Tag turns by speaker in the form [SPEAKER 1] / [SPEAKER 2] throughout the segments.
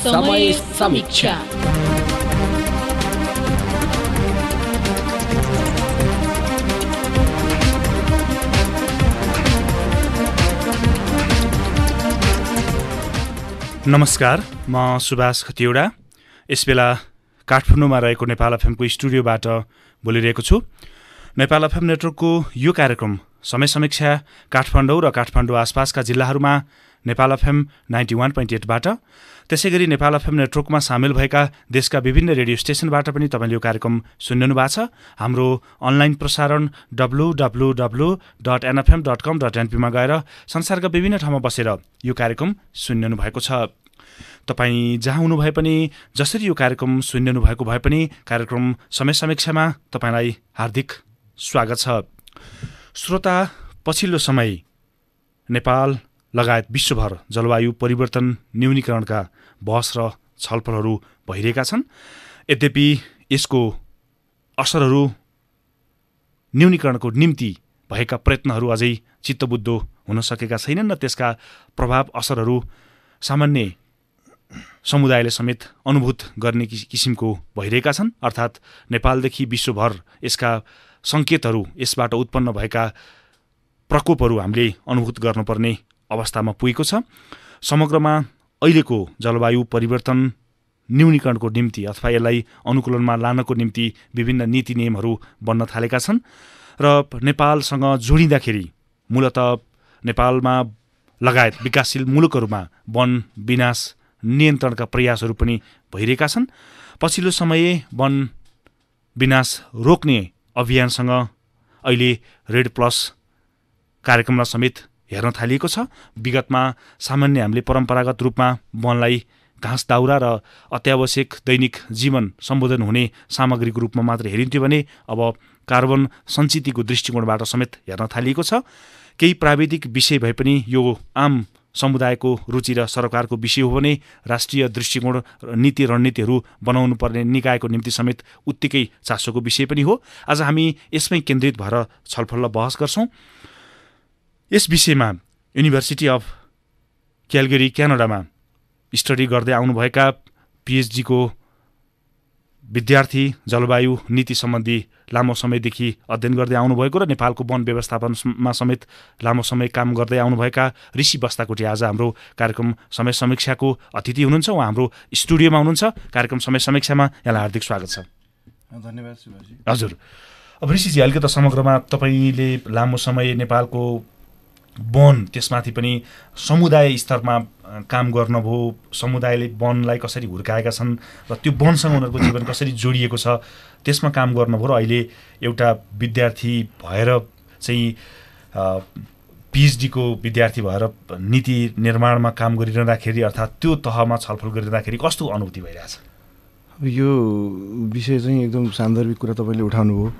[SPEAKER 1] समय समीक्षा
[SPEAKER 2] नमस्कार म सुभाष खतिवडा यसबेला काठमाडौँमा रहेको नेपाल एफएमको स्टुडियोबाट बोलिरहेको छु नेपाल एफएम नेटवर्कको यो कार्यक्रम समय समीक्षा काठमाडौँ र काठमाडौँ आसपासका जिल्लाहरूमा Nepal FM ninety one point एटबाट त्यसै गरी नेपाल एफएम नेटवर्कमा सामेल भएका देशका विभिन्न रेडियो स्टेसनबाट पनि तपाईँले यो कार्यक्रम सुनिरहनु भएको छ हाम्रो अनलाइन प्रसारण W W W dot NFM dot com dot एनपीमा गएर संसारका विभिन्न ठाउँमा बसेर यो कार्यक्रम सुनिरहनु भएको छ तपाईँ जहाँ हुनुभए पनि जसरी यो कार्यक्रम सुनिनु भएको भए पनि कार्यक्रम समय समीक्षामा तपाईँलाई हार्दिक स्वागत छ श्रोता पछिल्लो समय नेपाल लगायत विश्वभर जलवायु परिवर्तन न्यूनीकरणका बहस र छलफलहरू भइरहेका छन् यद्यपि यसको असरहरू न्यूनीकरणको निम्ति भएका प्रयत्नहरू अझै चित्तबुद्धो हुन सकेका छैनन् र त्यसका प्रभाव असरहरू सामान्य समुदायले समेत अनुभूत गर्ने किसिमको भइरहेका छन् अर्थात् नेपालदेखि विश्वभर यसका सङ्केतहरू यसबाट उत्पन्न भएका प्रकोपहरू हामीले अनुभूत गर्नुपर्ने अवस्थामा पुगेको छ समग्रमा अहिलेको जलवायु परिवर्तन न्यूनीकरणको निम्ति अथवा यसलाई अनुकूलनमा लानको निम्ति विभिन्न नीति नियमहरू बन्न थालेका छन् र नेपालसँग जोडिँदाखेरि मूलत नेपालमा लगायत विकासशील मुलुकहरूमा वन विनाश नियन्त्रणका प्रयासहरू पनि भइरहेका छन् पछिल्लो समय वन विनाश रोक्ने अभियानसँग अहिले रेड प्लस कार्यक्रमलाई समेत हेर्न थालिएको छ विगतमा सामान्य हामीले परम्परागत रूपमा वनलाई घाँस दाउरा र अत्यावश्यक दैनिक जीवन सम्बोधन हुने सामग्रीको रूपमा मात्र हेरिन्थ्यो भने अब कार्बन सञ्चितिको दृष्टिकोणबाट समेत हेर्न थालिएको छ केही प्राविधिक विषय भए पनि यो आम समुदायको रुचि र सरकारको विषय हो भने राष्ट्रिय दृष्टिकोण नीति रणनीतिहरू बनाउनु पर्ने निकायको निम्ति समेत उत्तिकै चासोको विषय पनि हो आज हामी यसमै केन्द्रित भएर छलफल र बहस गर्छौँ यस विषयमा युनिभर्सिटी अफ क्यालगरी क्यानाडामा स्टडी गर्दै आउनुभएका पिएचडीको विद्यार्थी जलवायु नीति सम्बन्धी लामो समयदेखि अध्ययन गर्दै आउनुभएको र नेपालको वन व्यवस्थापनमा समेत लामो समय काम गर्दै आउनुभएका ऋषि बस्ताकोटी आज हाम्रो कार्यक्रम समय समीक्षाको अतिथि हुनुहुन्छ उहाँ हाम्रो स्टुडियोमा हुनुहुन्छ कार्यक्रम समय समीक्षामा यहाँलाई हार्दिक स्वागत छ
[SPEAKER 1] धन्यवाद हजुर
[SPEAKER 2] अब ऋषिजी अलिकति समग्रमा तपाईँले लामो समय नेपालको वन त्यसमाथि पनि समुदाय स्तरमा काम गर्नुभयो समुदायले वनलाई कसरी हुर्काएका छन् र त्यो वनसँग उनीहरूको जीवन कसरी जोडिएको छ त्यसमा काम गर्नुभयो र अहिले एउटा विद्यार्थी भएर चाहिँ पिएचडीको विद्यार्थी भएर नीति निर्माणमा काम गरिरहँदाखेरि अर्थात् त्यो तहमा छलफल गरिरहँदाखेरि कस्तो अनुभूति भइरहेछ
[SPEAKER 1] यो विषय चाहिँ एकदम सान्दर्भिक कुरा तपाईँले उठाउनुभयो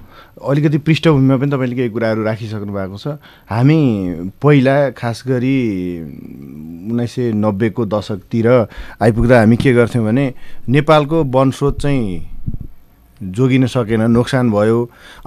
[SPEAKER 1] अलिकति पृष्ठभूमिमा पनि तपाईँले केही कुराहरू राखिसक्नु भएको छ हामी पहिला खास गरी उन्नाइस सय नब्बेको दशकतिर आइपुग्दा हामी के गर्थ्यौँ भने नेपालको वनस्रोत चाहिँ जोगिन सकेन नोक्सान भयो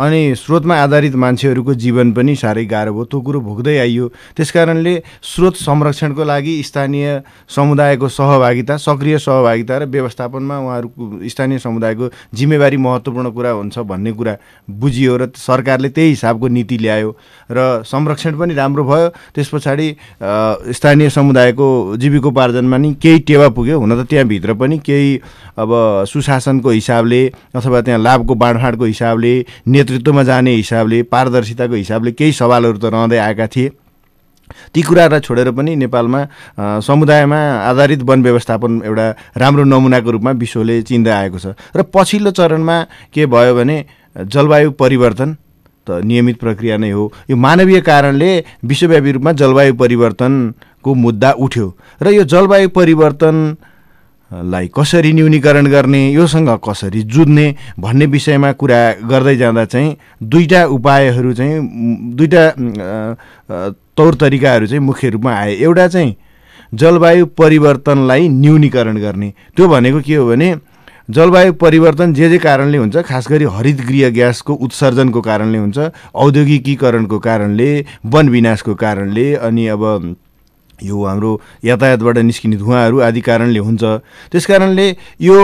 [SPEAKER 1] अनि स्रोतमा आधारित मान्छेहरूको जीवन पनि साह्रै गाह्रो भयो त्यो कुरो भोग्दै आइयो त्यस कारणले स्रोत संरक्षणको लागि स्थानीय समुदायको सहभागिता सक्रिय सहभागिता र व्यवस्थापनमा उहाँहरूको स्थानीय समुदायको जिम्मेवारी महत्त्वपूर्ण कुरा हुन्छ भन्ने कुरा बुझियो र सरकारले त्यही हिसाबको नीति ल्यायो र संरक्षण पनि राम्रो भयो त्यस पछाडि स्थानीय समुदायको जीविकोपार्जनमा नि केही टेवा पुग्यो हुन त त्यहाँभित्र पनि केही अब सुशासनको हिसाबले अथवा त्यहाँ लाभको बाँडफाँडको हिसाबले नेतृत्वमा जाने हिसाबले पारदर्शिताको हिसाबले केही सवालहरू त रहँदै आएका थिए ती कुराहरूलाई छोडेर पनि नेपालमा समुदायमा आधारित वन व्यवस्थापन एउटा राम्रो नमुनाको रूपमा विश्वले चिन्दै आएको छ र पछिल्लो चरणमा के भयो भने जलवायु परिवर्तन त नियमित प्रक्रिया नै हो यो मानवीय कारणले विश्वव्यापी रूपमा जलवायु परिवर्तनको मुद्दा उठ्यो र यो जलवायु परिवर्तन लाई कसरी न्यूनीकरण गर्ने योसँग कसरी जुझ्ने भन्ने विषयमा कुरा गर्दै जाँदा चाहिँ दुईवटा उपायहरू चाहिँ दुईवटा तौर तरिकाहरू चाहिँ मुख्य रूपमा आए एउटा चाहिँ जलवायु परिवर्तनलाई न्यूनीकरण गर्ने त्यो भनेको के हो भने जलवायु परिवर्तन जे जे कारणले हुन्छ खास गरी हरित गृह ग्यासको उत्सर्जनको कारणले हुन्छ औद्योगिकीकरणको कारणले वन विनाशको कारणले अनि अब यो हाम्रो यातायातबाट निस्किने धुवाहरू आदि कारणले हुन्छ त्यस कारणले यो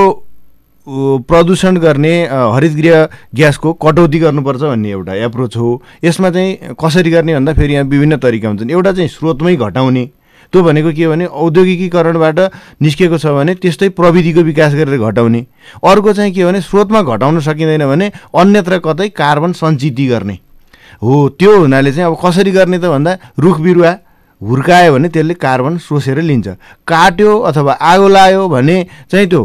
[SPEAKER 1] प्रदूषण गर्ने हरित गृह ग्यासको कटौती गर्नुपर्छ भन्ने एउटा एप्रोच हो यसमा चाहिँ कसरी गर्ने भन्दा फेरि यहाँ विभिन्न तरिका हुन्छन् एउटा चाहिँ स्रोतमै घटाउने त्यो भनेको के भने औद्योगिकीकरणबाट निस्केको छ भने त्यस्तै प्रविधिको विकास गरेर घटाउने अर्को चाहिँ के भने स्रोतमा घटाउन सकिँदैन भने अन्यत्र कतै कार्बन सञ्चिति गर्ने हो त्यो हुनाले चाहिँ अब कसरी गर्ने त भन्दा रुख बिरुवा हुर्कायो भने त्यसले कार्बन सोसेर लिन्छ काट्यो अथवा आगो लायो भने चाहिँ त्यो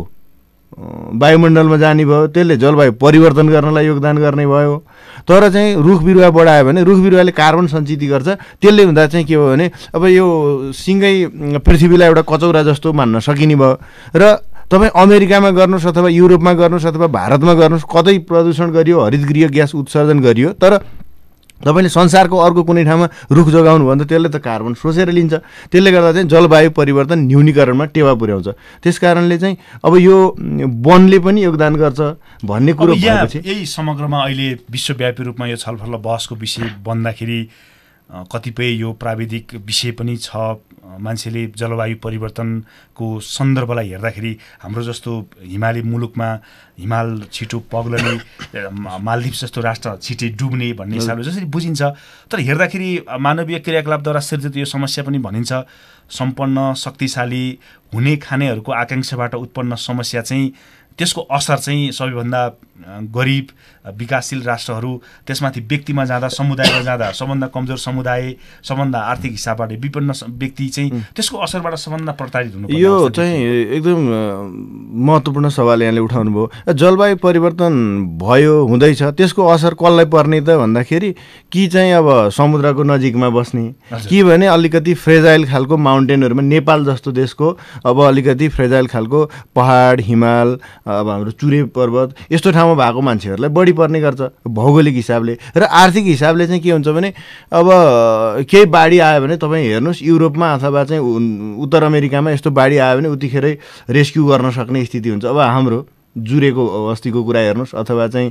[SPEAKER 1] वायुमण्डलमा जाने भयो त्यसले जलवायु परिवर्तन गर्नलाई योगदान गर्ने भयो तर चाहिँ रुख बिरुवा बढायो भने रुख बिरुवाले कार्बन सञ्चित गर्छ त्यसले हुँदा चाहिँ के भयो भने अब यो सिँगै पृथ्वीलाई एउटा कचौरा जस्तो मान्न सकिने भयो र तपाईँ अमेरिकामा गर्नुहोस् अथवा युरोपमा गर्नुहोस् अथवा भारतमा गर्नुहोस् कतै प्रदूषण गरियो हरितगृह ग्यास उत्सर्जन गरियो तर तपाईँले संसारको अर्को कुनै ठाउँमा रुख जोगाउनु भयो भने त त्यसले त कार्बन सोचेर लिन्छ त्यसले गर्दा चाहिँ जलवायु परिवर्तन न्यूनीकरणमा टेवा पुर्याउँछ त्यस कारणले चाहिँ अब यो वनले पनि योगदान गर्छ भन्ने कुरो यही
[SPEAKER 2] समग्रमा अहिले विश्वव्यापी रूपमा यो छलफल बहसको विषय बन्दाखेरि कतिपय यो प्राविधिक विषय पनि छ मान्छेले जलवायु परिवर्तनको सन्दर्भलाई हेर्दाखेरि हाम्रो जस्तो हिमाली मुलुकमा हिमाल छिटो पग्लने मालदिप्स जस्तो राष्ट्र छिटै डुब्ने भन्ने हिसाबले जसरी बुझिन्छ तर हेर्दाखेरि मानवीय क्रियाकलापद्वारा सिर्जित यो समस्या पनि भनिन्छ सम्पन्न शक्तिशाली हुने खानेहरूको आकाङ्क्षाबाट उत्पन्न समस्या चाहिँ त्यसको असर चाहिँ सबैभन्दा गरिब विकासशील राष्ट्रहरू त्यसमाथि व्यक्तिमा जाँदा समुदायमा जाँदा सबभन्दा कमजोर समुदाय सबभन्दा आर्थिक हिसाबबाट विपन्न व्यक्ति चाहिँ त्यसको असरबाट सबभन्दा प्रताडित हुनु यो
[SPEAKER 1] चाहिँ एकदम महत्त्वपूर्ण सवाल यहाँले उठाउनु भयो जलवायु परिवर्तन भयो हुँदैछ त्यसको असर कसलाई पर्ने त भन्दाखेरि कि चाहिँ अब समुद्रको नजिकमा बस्ने कि भने अलिकति फ्रेजाइल खालको माउन्टेनहरूमा नेपाल जस्तो देशको अब अलिकति फ्रेजाइल खालको पहाड हिमाल अब हाम्रो चुरे पर्वत यस्तो ठाउँमा भएको मान्छेहरूलाई बढी पर्ने गर्छ भौगोलिक हिसाबले र आर्थिक हिसाबले चाहिँ के हुन्छ भने अब केही बाढी आयो भने तपाईँ हेर्नुहोस् युरोपमा अथवा चाहिँ उत्तर अमेरिकामा यस्तो बाढी आयो भने उतिखेरै रेस्क्यु गर्न सक्ने स्थिति हुन्छ अब हाम्रो जुरेको अस्तिको कुरा हेर्नुहोस् अथवा चाहिँ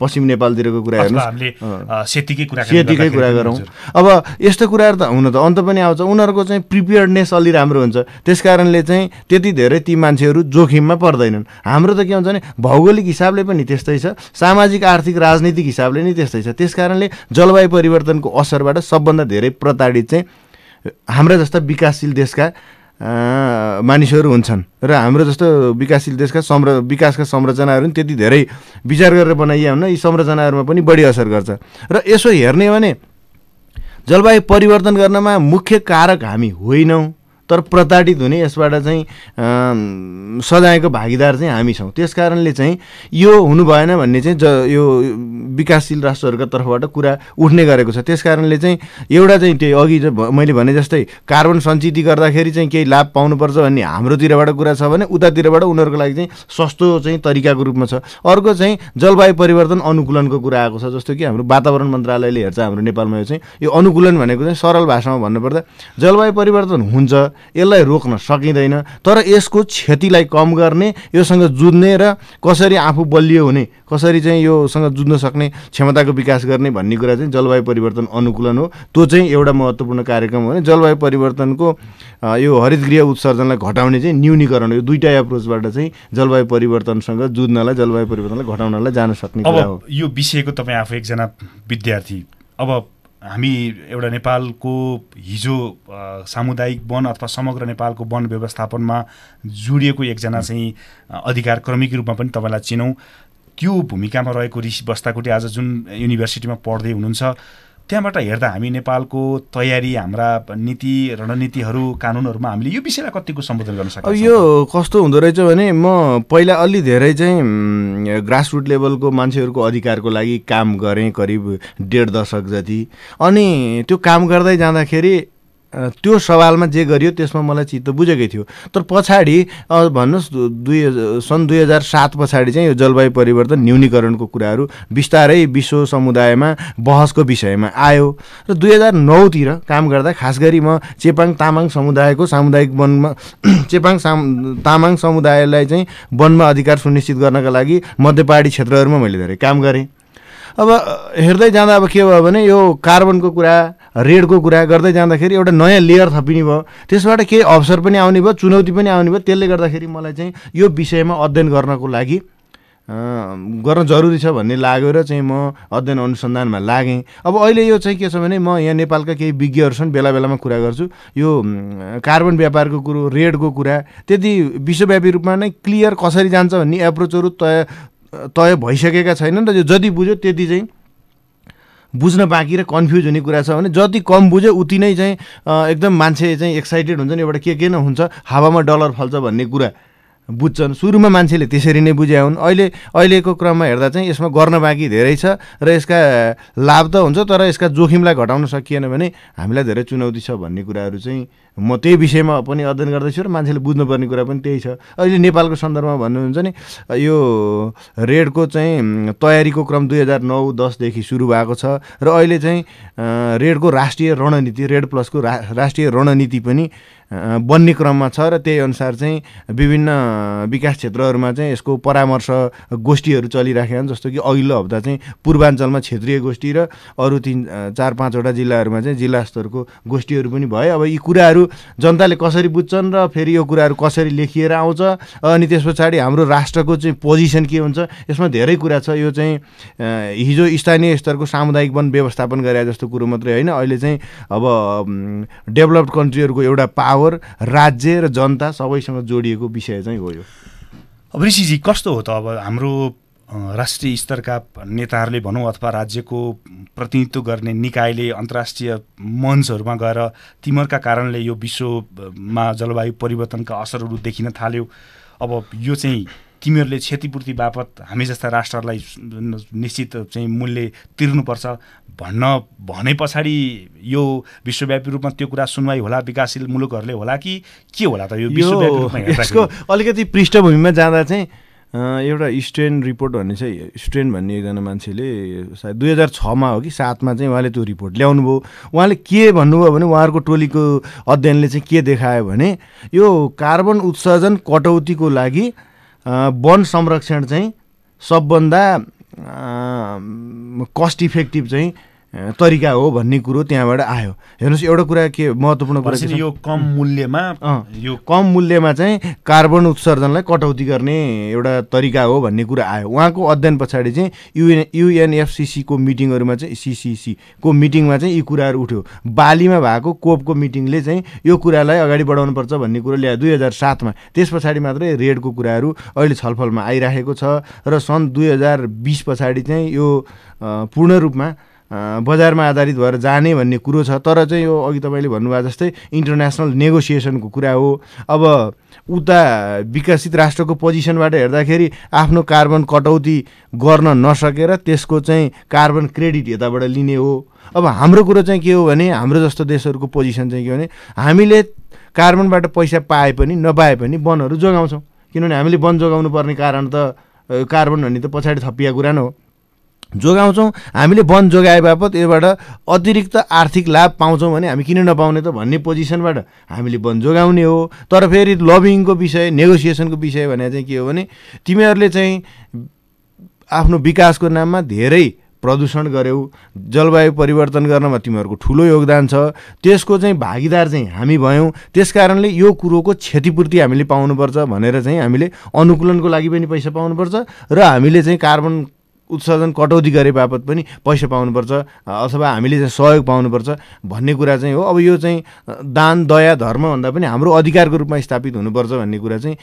[SPEAKER 1] पश्चिम नेपालतिरको कुरा हेर्नुहोस्
[SPEAKER 2] कुरा सेतीकै कुरा गरौँ
[SPEAKER 1] अब यस्तो कुराहरू त हुन त अन्त पनि आउँछ उनीहरूको चाहिँ प्रिपेयर्डनेस अलि राम्रो हुन्छ त्यस कारणले चाहिँ त्यति धेरै ती मान्छेहरू जोखिममा पर्दैनन् हाम्रो त के हुन्छ भने भौगोलिक हिसाबले पनि त्यस्तै छ सामाजिक आर्थिक राजनीतिक हिसाबले नै त्यस्तै छ त्यस कारणले जलवायु परिवर्तनको असरबाट सबभन्दा धेरै प्रताडित चाहिँ हाम्रा जस्ता विकासशील देशका मानिसहरू हुन्छन् र हाम्रो जस्तो विकासशील देशका संर विकासका संरचनाहरू पनि त्यति धेरै विचार गरेर बनाइयो भने यी संरचनाहरूमा पनि बढी असर गर्छ र यसो हेर्ने हो भने जलवायु परिवर्तन गर्नमा मुख्य कारक हामी होइनौँ तर प्रताडित हुने यसबाट चाहिँ सजायको भागीदार चाहिँ हामी छौँ त्यस कारणले चाहिँ यो हुनु भएन भन्ने चाहिँ ज यो विकासशील राष्ट्रहरूका तर्फबाट कुरा उठ्ने गरेको छ त्यस कारणले चाहिँ एउटा चाहिँ त्यही अघि मैले भने जस्तै कार्बन सञ्चिति गर्दाखेरि चाहिँ केही लाभ पाउनुपर्छ भन्ने हाम्रोतिरबाट कुरा छ भने उतातिरबाट उनीहरूको लागि चाहिँ सस्तो चाहिँ तरिकाको रूपमा छ अर्को चाहिँ जलवायु परिवर्तन अनुकूलनको कुरा आएको छ जस्तो कि हाम्रो वातावरण मन्त्रालयले हेर्छ हाम्रो नेपालमा यो चाहिँ यो अनुकूलन भनेको चाहिँ सरल भाषामा भन्नुपर्दा जलवायु परिवर्तन हुन्छ यसलाई रोक्न सकिँदैन तर यसको क्षतिलाई कम गर्ने योसँग जुझ्ने र कसरी आफू बलियो हुने कसरी चाहिँ योसँग जुझ्न सक्ने क्षमताको विकास गर्ने भन्ने कुरा चाहिँ जलवायु परिवर्तन अनुकूलन हो त्यो चाहिँ एउटा महत्त्वपूर्ण कार्यक्रम हो भने जलवायु परिवर्तनको यो हरित गृह उत्सर्जनलाई घटाउने चाहिँ न्यूनीकरण यो दुईवटा एप्रोचबाट चाहिँ जलवायु परिवर्तनसँग जुझ्नलाई जलवायु परिवर्तनलाई घटाउनलाई जान सक्ने कुरा हो
[SPEAKER 2] यो विषयको तपाईँ आफू एकजना विद्यार्थी अब हामी एउटा नेपालको हिजो सामुदायिक वन अथवा समग्र नेपालको वन व्यवस्थापनमा जोडिएको एकजना चाहिँ अधिकार क्रमिक रूपमा पनि तपाईँलाई चिनौँ त्यो भूमिकामा रहेको ऋषि बस्दाकोटी आज जुन युनिभर्सिटीमा पढ्दै हुनुहुन्छ त्यहाँबाट हेर्दा हामी नेपालको तयारी हाम्रा नीति रणनीतिहरू कानुनहरूमा हामीले यो विषयलाई कतिको सम्बोधन गर्न
[SPEAKER 1] सक्छौँ यो कस्तो हुँदो रहेछ भने म पहिला अलि धेरै चाहिँ ग्रास ग्रासरुट लेभलको मान्छेहरूको अधिकारको लागि काम गरेँ करिब डेढ दशक जति अनि त्यो काम गर्दै जाँदाखेरि त्यो सवालमा जे गरियो त्यसमा मलाई चित्त बुझेकै थियो तर पछाडि भन्नुहोस् दुई सन् दुई हजार सात पछाडि चाहिँ यो जलवायु परिवर्तन न्यूनीकरणको कुराहरू बिस्तारै विश्व समुदायमा बहसको विषयमा आयो र दुई हजार नौतिर काम गर्दा खास गरी म चेपाङ तामाङ समुदायको सामुदायिक वनमा चेपाङ साम तामाङ समुदायलाई चाहिँ वनमा अधिकार सुनिश्चित गर्नका लागि मध्यपाडी क्षेत्रहरूमा मैले धेरै काम गरेँ अब हेर्दै जाँदा अब के भयो भने यो कार्बनको कुरा रेडको कुरा गर्दै जाँदाखेरि एउटा नयाँ लेयर थपिने भयो त्यसबाट केही अवसर पनि आउने भयो चुनौती पनि आउने भयो त्यसले गर्दाखेरि मलाई चाहिँ यो विषयमा अध्ययन गर्नको लागि गर्न जरुरी छ भन्ने लाग्यो र चाहिँ म अध्ययन अनुसन्धानमा लागेँ अब अहिले यो चाहिँ के छ भने म यहाँ नेपालका केही विज्ञहरू छन् बेला बेलामा कुरा गर्छु यो कार्बन व्यापारको कुरो रेडको कुरा त्यति विश्वव्यापी रूपमा नै क्लियर कसरी जान्छ भन्ने एप्रोचहरू तय तय भइसकेका छैनन् र यो जति बुझ्यो त्यति चाहिँ बुझ्न बाँकी र कन्फ्युज हुने कुरा छ भने जति कम बुझ्यो उति नै चाहिँ एकदम मान्छे चाहिँ एक्साइटेड हुन्छ नि एउटा के के नै हुन्छ हावामा डलर फल्छ भन्ने कुरा बुझ्छन् सुरुमा मान्छेले त्यसरी नै बुझ्या हुन् अहिले अहिलेको क्रममा हेर्दा चाहिँ यसमा गर्न बाँकी धेरै छ र यसका लाभ त हुन्छ तर यसका जोखिमलाई घटाउन सकिएन भने हामीलाई धेरै चुनौती छ भन्ने कुराहरू चाहिँ म त्यही विषयमा पनि अध्ययन गर्दैछु र मान्छेले बुझ्नुपर्ने कुरा पनि त्यही छ अहिले नेपालको सन्दर्भमा भन्नुहुन्छ नि यो रेडको चाहिँ तयारीको क्रम दुई हजार नौ दसदेखि सुरु भएको छ र अहिले चाहिँ रेडको राष्ट्रिय रणनीति रेड प्लसको रा राष्ट्रिय रणनीति पनि बन्ने क्रममा छ र त्यही अनुसार चाहिँ विभिन्न विकास क्षेत्रहरूमा चाहिँ यसको परामर्श गोष्ठीहरू चलिराखेका छन् जस्तो कि अघिल्लो हप्ता चाहिँ पूर्वाञ्चलमा क्षेत्रीय गोष्ठी र अरू तिन चार पाँचवटा जिल्लाहरूमा चाहिँ जिल्ला स्तरको गोष्ठीहरू पनि भए अब यी कुराहरू जनताले कसरी बुझ्छन् र फेरि यो कुराहरू कसरी लेखिएर आउँछ अनि त्यस पछाडि हाम्रो राष्ट्रको चाहिँ पोजिसन के हुन्छ यसमा धेरै कुरा छ यो चाहिँ हिजो स्थानीय स्तरको सामुदायिक वन व्यवस्थापन गरे जस्तो कुरो मात्रै होइन अहिले चाहिँ अब डेभलप्ड कन्ट्रीहरूको एउटा पावर पावर राज्य र जनता सबैसँग जोडिएको विषय चाहिँ हो यो अब ऋषिजी कस्तो हो त अब हाम्रो राष्ट्रिय
[SPEAKER 2] स्तरका नेताहरूले भनौँ अथवा राज्यको प्रतिनिधित्व गर्ने निकायले अन्तर्राष्ट्रिय मञ्चहरूमा गएर तिमीहरूका कारणले यो विश्वमा जलवायु परिवर्तनका असरहरू देखिन थाल्यो अब यो चाहिँ तिमीहरूले क्षतिपूर्ति बापत हामी जस्ता राष्ट्रहरूलाई निश्चित चाहिँ मूल्य तिर्नुपर्छ भन्न भने पछाडि यो विश्वव्यापी रूपमा त्यो कुरा सुनवाई होला विकासशील मुलुकहरूले होला कि के होला त यो यसको
[SPEAKER 1] अलिकति पृष्ठभूमिमा जाँदा चाहिँ एउटा स्ट्रेन रिपोर्ट भन्ने चाहिँ स्ट्रेन भन्ने एकजना मान्छेले सायद दुई हजार छमा हो कि सातमा चाहिँ उहाँले त्यो रिपोर्ट ल्याउनुभयो उहाँले के भन्नुभयो भने उहाँहरूको टोलीको अध्ययनले चाहिँ के देखायो भने यो कार्बन उत्सर्जन कटौतीको लागि वन संरक्षण चाहिँ सबभन्दा कस्ट इफेक्टिभ चाहिँ तरिका हो भन्ने कुरो त्यहाँबाट आयो हेर्नुहोस् एउटा कुरा के महत्त्वपूर्ण कुरा यो
[SPEAKER 2] कम मूल्यमा
[SPEAKER 1] यो कम मूल्यमा चाहिँ कार्बन उत्सर्जनलाई कटौती गर्ने एउटा तरिका हो भन्ने कुरा आयो उहाँको अध्ययन पछाडि चाहिँ युएन युएनएफसिसीको मिटिङहरूमा चाहिँ सिसिसीको मिटिङमा चाहिँ यी कुराहरू उठ्यो बालीमा भएको कोपको मिटिङले चाहिँ यो कुरालाई अगाडि बढाउनुपर्छ भन्ने कुरो ल्यायो दुई हजार सातमा त्यस पछाडि मात्रै रेडको कुराहरू अहिले छलफलमा आइराखेको छ र सन् दुई हजार बिस पछाडि चाहिँ यो पूर्ण रूपमा बजारमा आधारित भएर जाने भन्ने कुरो छ तर चाहिँ यो अघि तपाईँले भन्नुभयो जस्तै इन्टरनेसनल नेगोसिएसनको कुरा हो अब उता विकसित राष्ट्रको पोजिसनबाट हेर्दाखेरि आफ्नो कार्बन कटौती गर्न नसकेर त्यसको चाहिँ कार्बन क्रेडिट यताबाट लिने हो अब हाम्रो कुरो चाहिँ के हो भने हाम्रो जस्तो देशहरूको पोजिसन चाहिँ के हो भने हामीले कार्बनबाट पैसा पाए पनि नपाए पनि वनहरू जोगाउँछौँ किनभने हामीले वन जोगाउनु पर्ने कारण त कार्बन भन्ने त पछाडि थपिया कुरा नै हो जोगाउँछौँ हामीले वन जोगाए बापत योबाट अतिरिक्त आर्थिक लाभ पाउँछौँ भने हामी किन नपाउने त भन्ने पोजिसनबाट हामीले वन जोगाउने हो तर फेरि लबिङको विषय नेगोसिएसनको विषय भने चाहिँ के हो भने तिमीहरूले चाहिँ आफ्नो विकासको नाममा धेरै प्रदूषण गऱ्यौ जलवायु परिवर्तन गर्नमा तिमीहरूको ठुलो योगदान छ त्यसको चाहिँ भागीदार चाहिँ हामी भयौँ त्यस कारणले यो कुरोको क्षतिपूर्ति हामीले पाउनुपर्छ भनेर चाहिँ हामीले अनुकूलनको लागि पनि पैसा पाउनुपर्छ र हामीले चाहिँ कार्बन उत्सर्जन कटौती गरे बापत पनि पैसा पाउनुपर्छ अथवा हामीले चाहिँ सहयोग पाउनुपर्छ भन्ने कुरा चाहिँ हो अब यो चाहिँ दान दया धर्मभन्दा पनि हाम्रो अधिकारको रूपमा स्थापित हुनुपर्छ भन्ने कुरा चाहिँ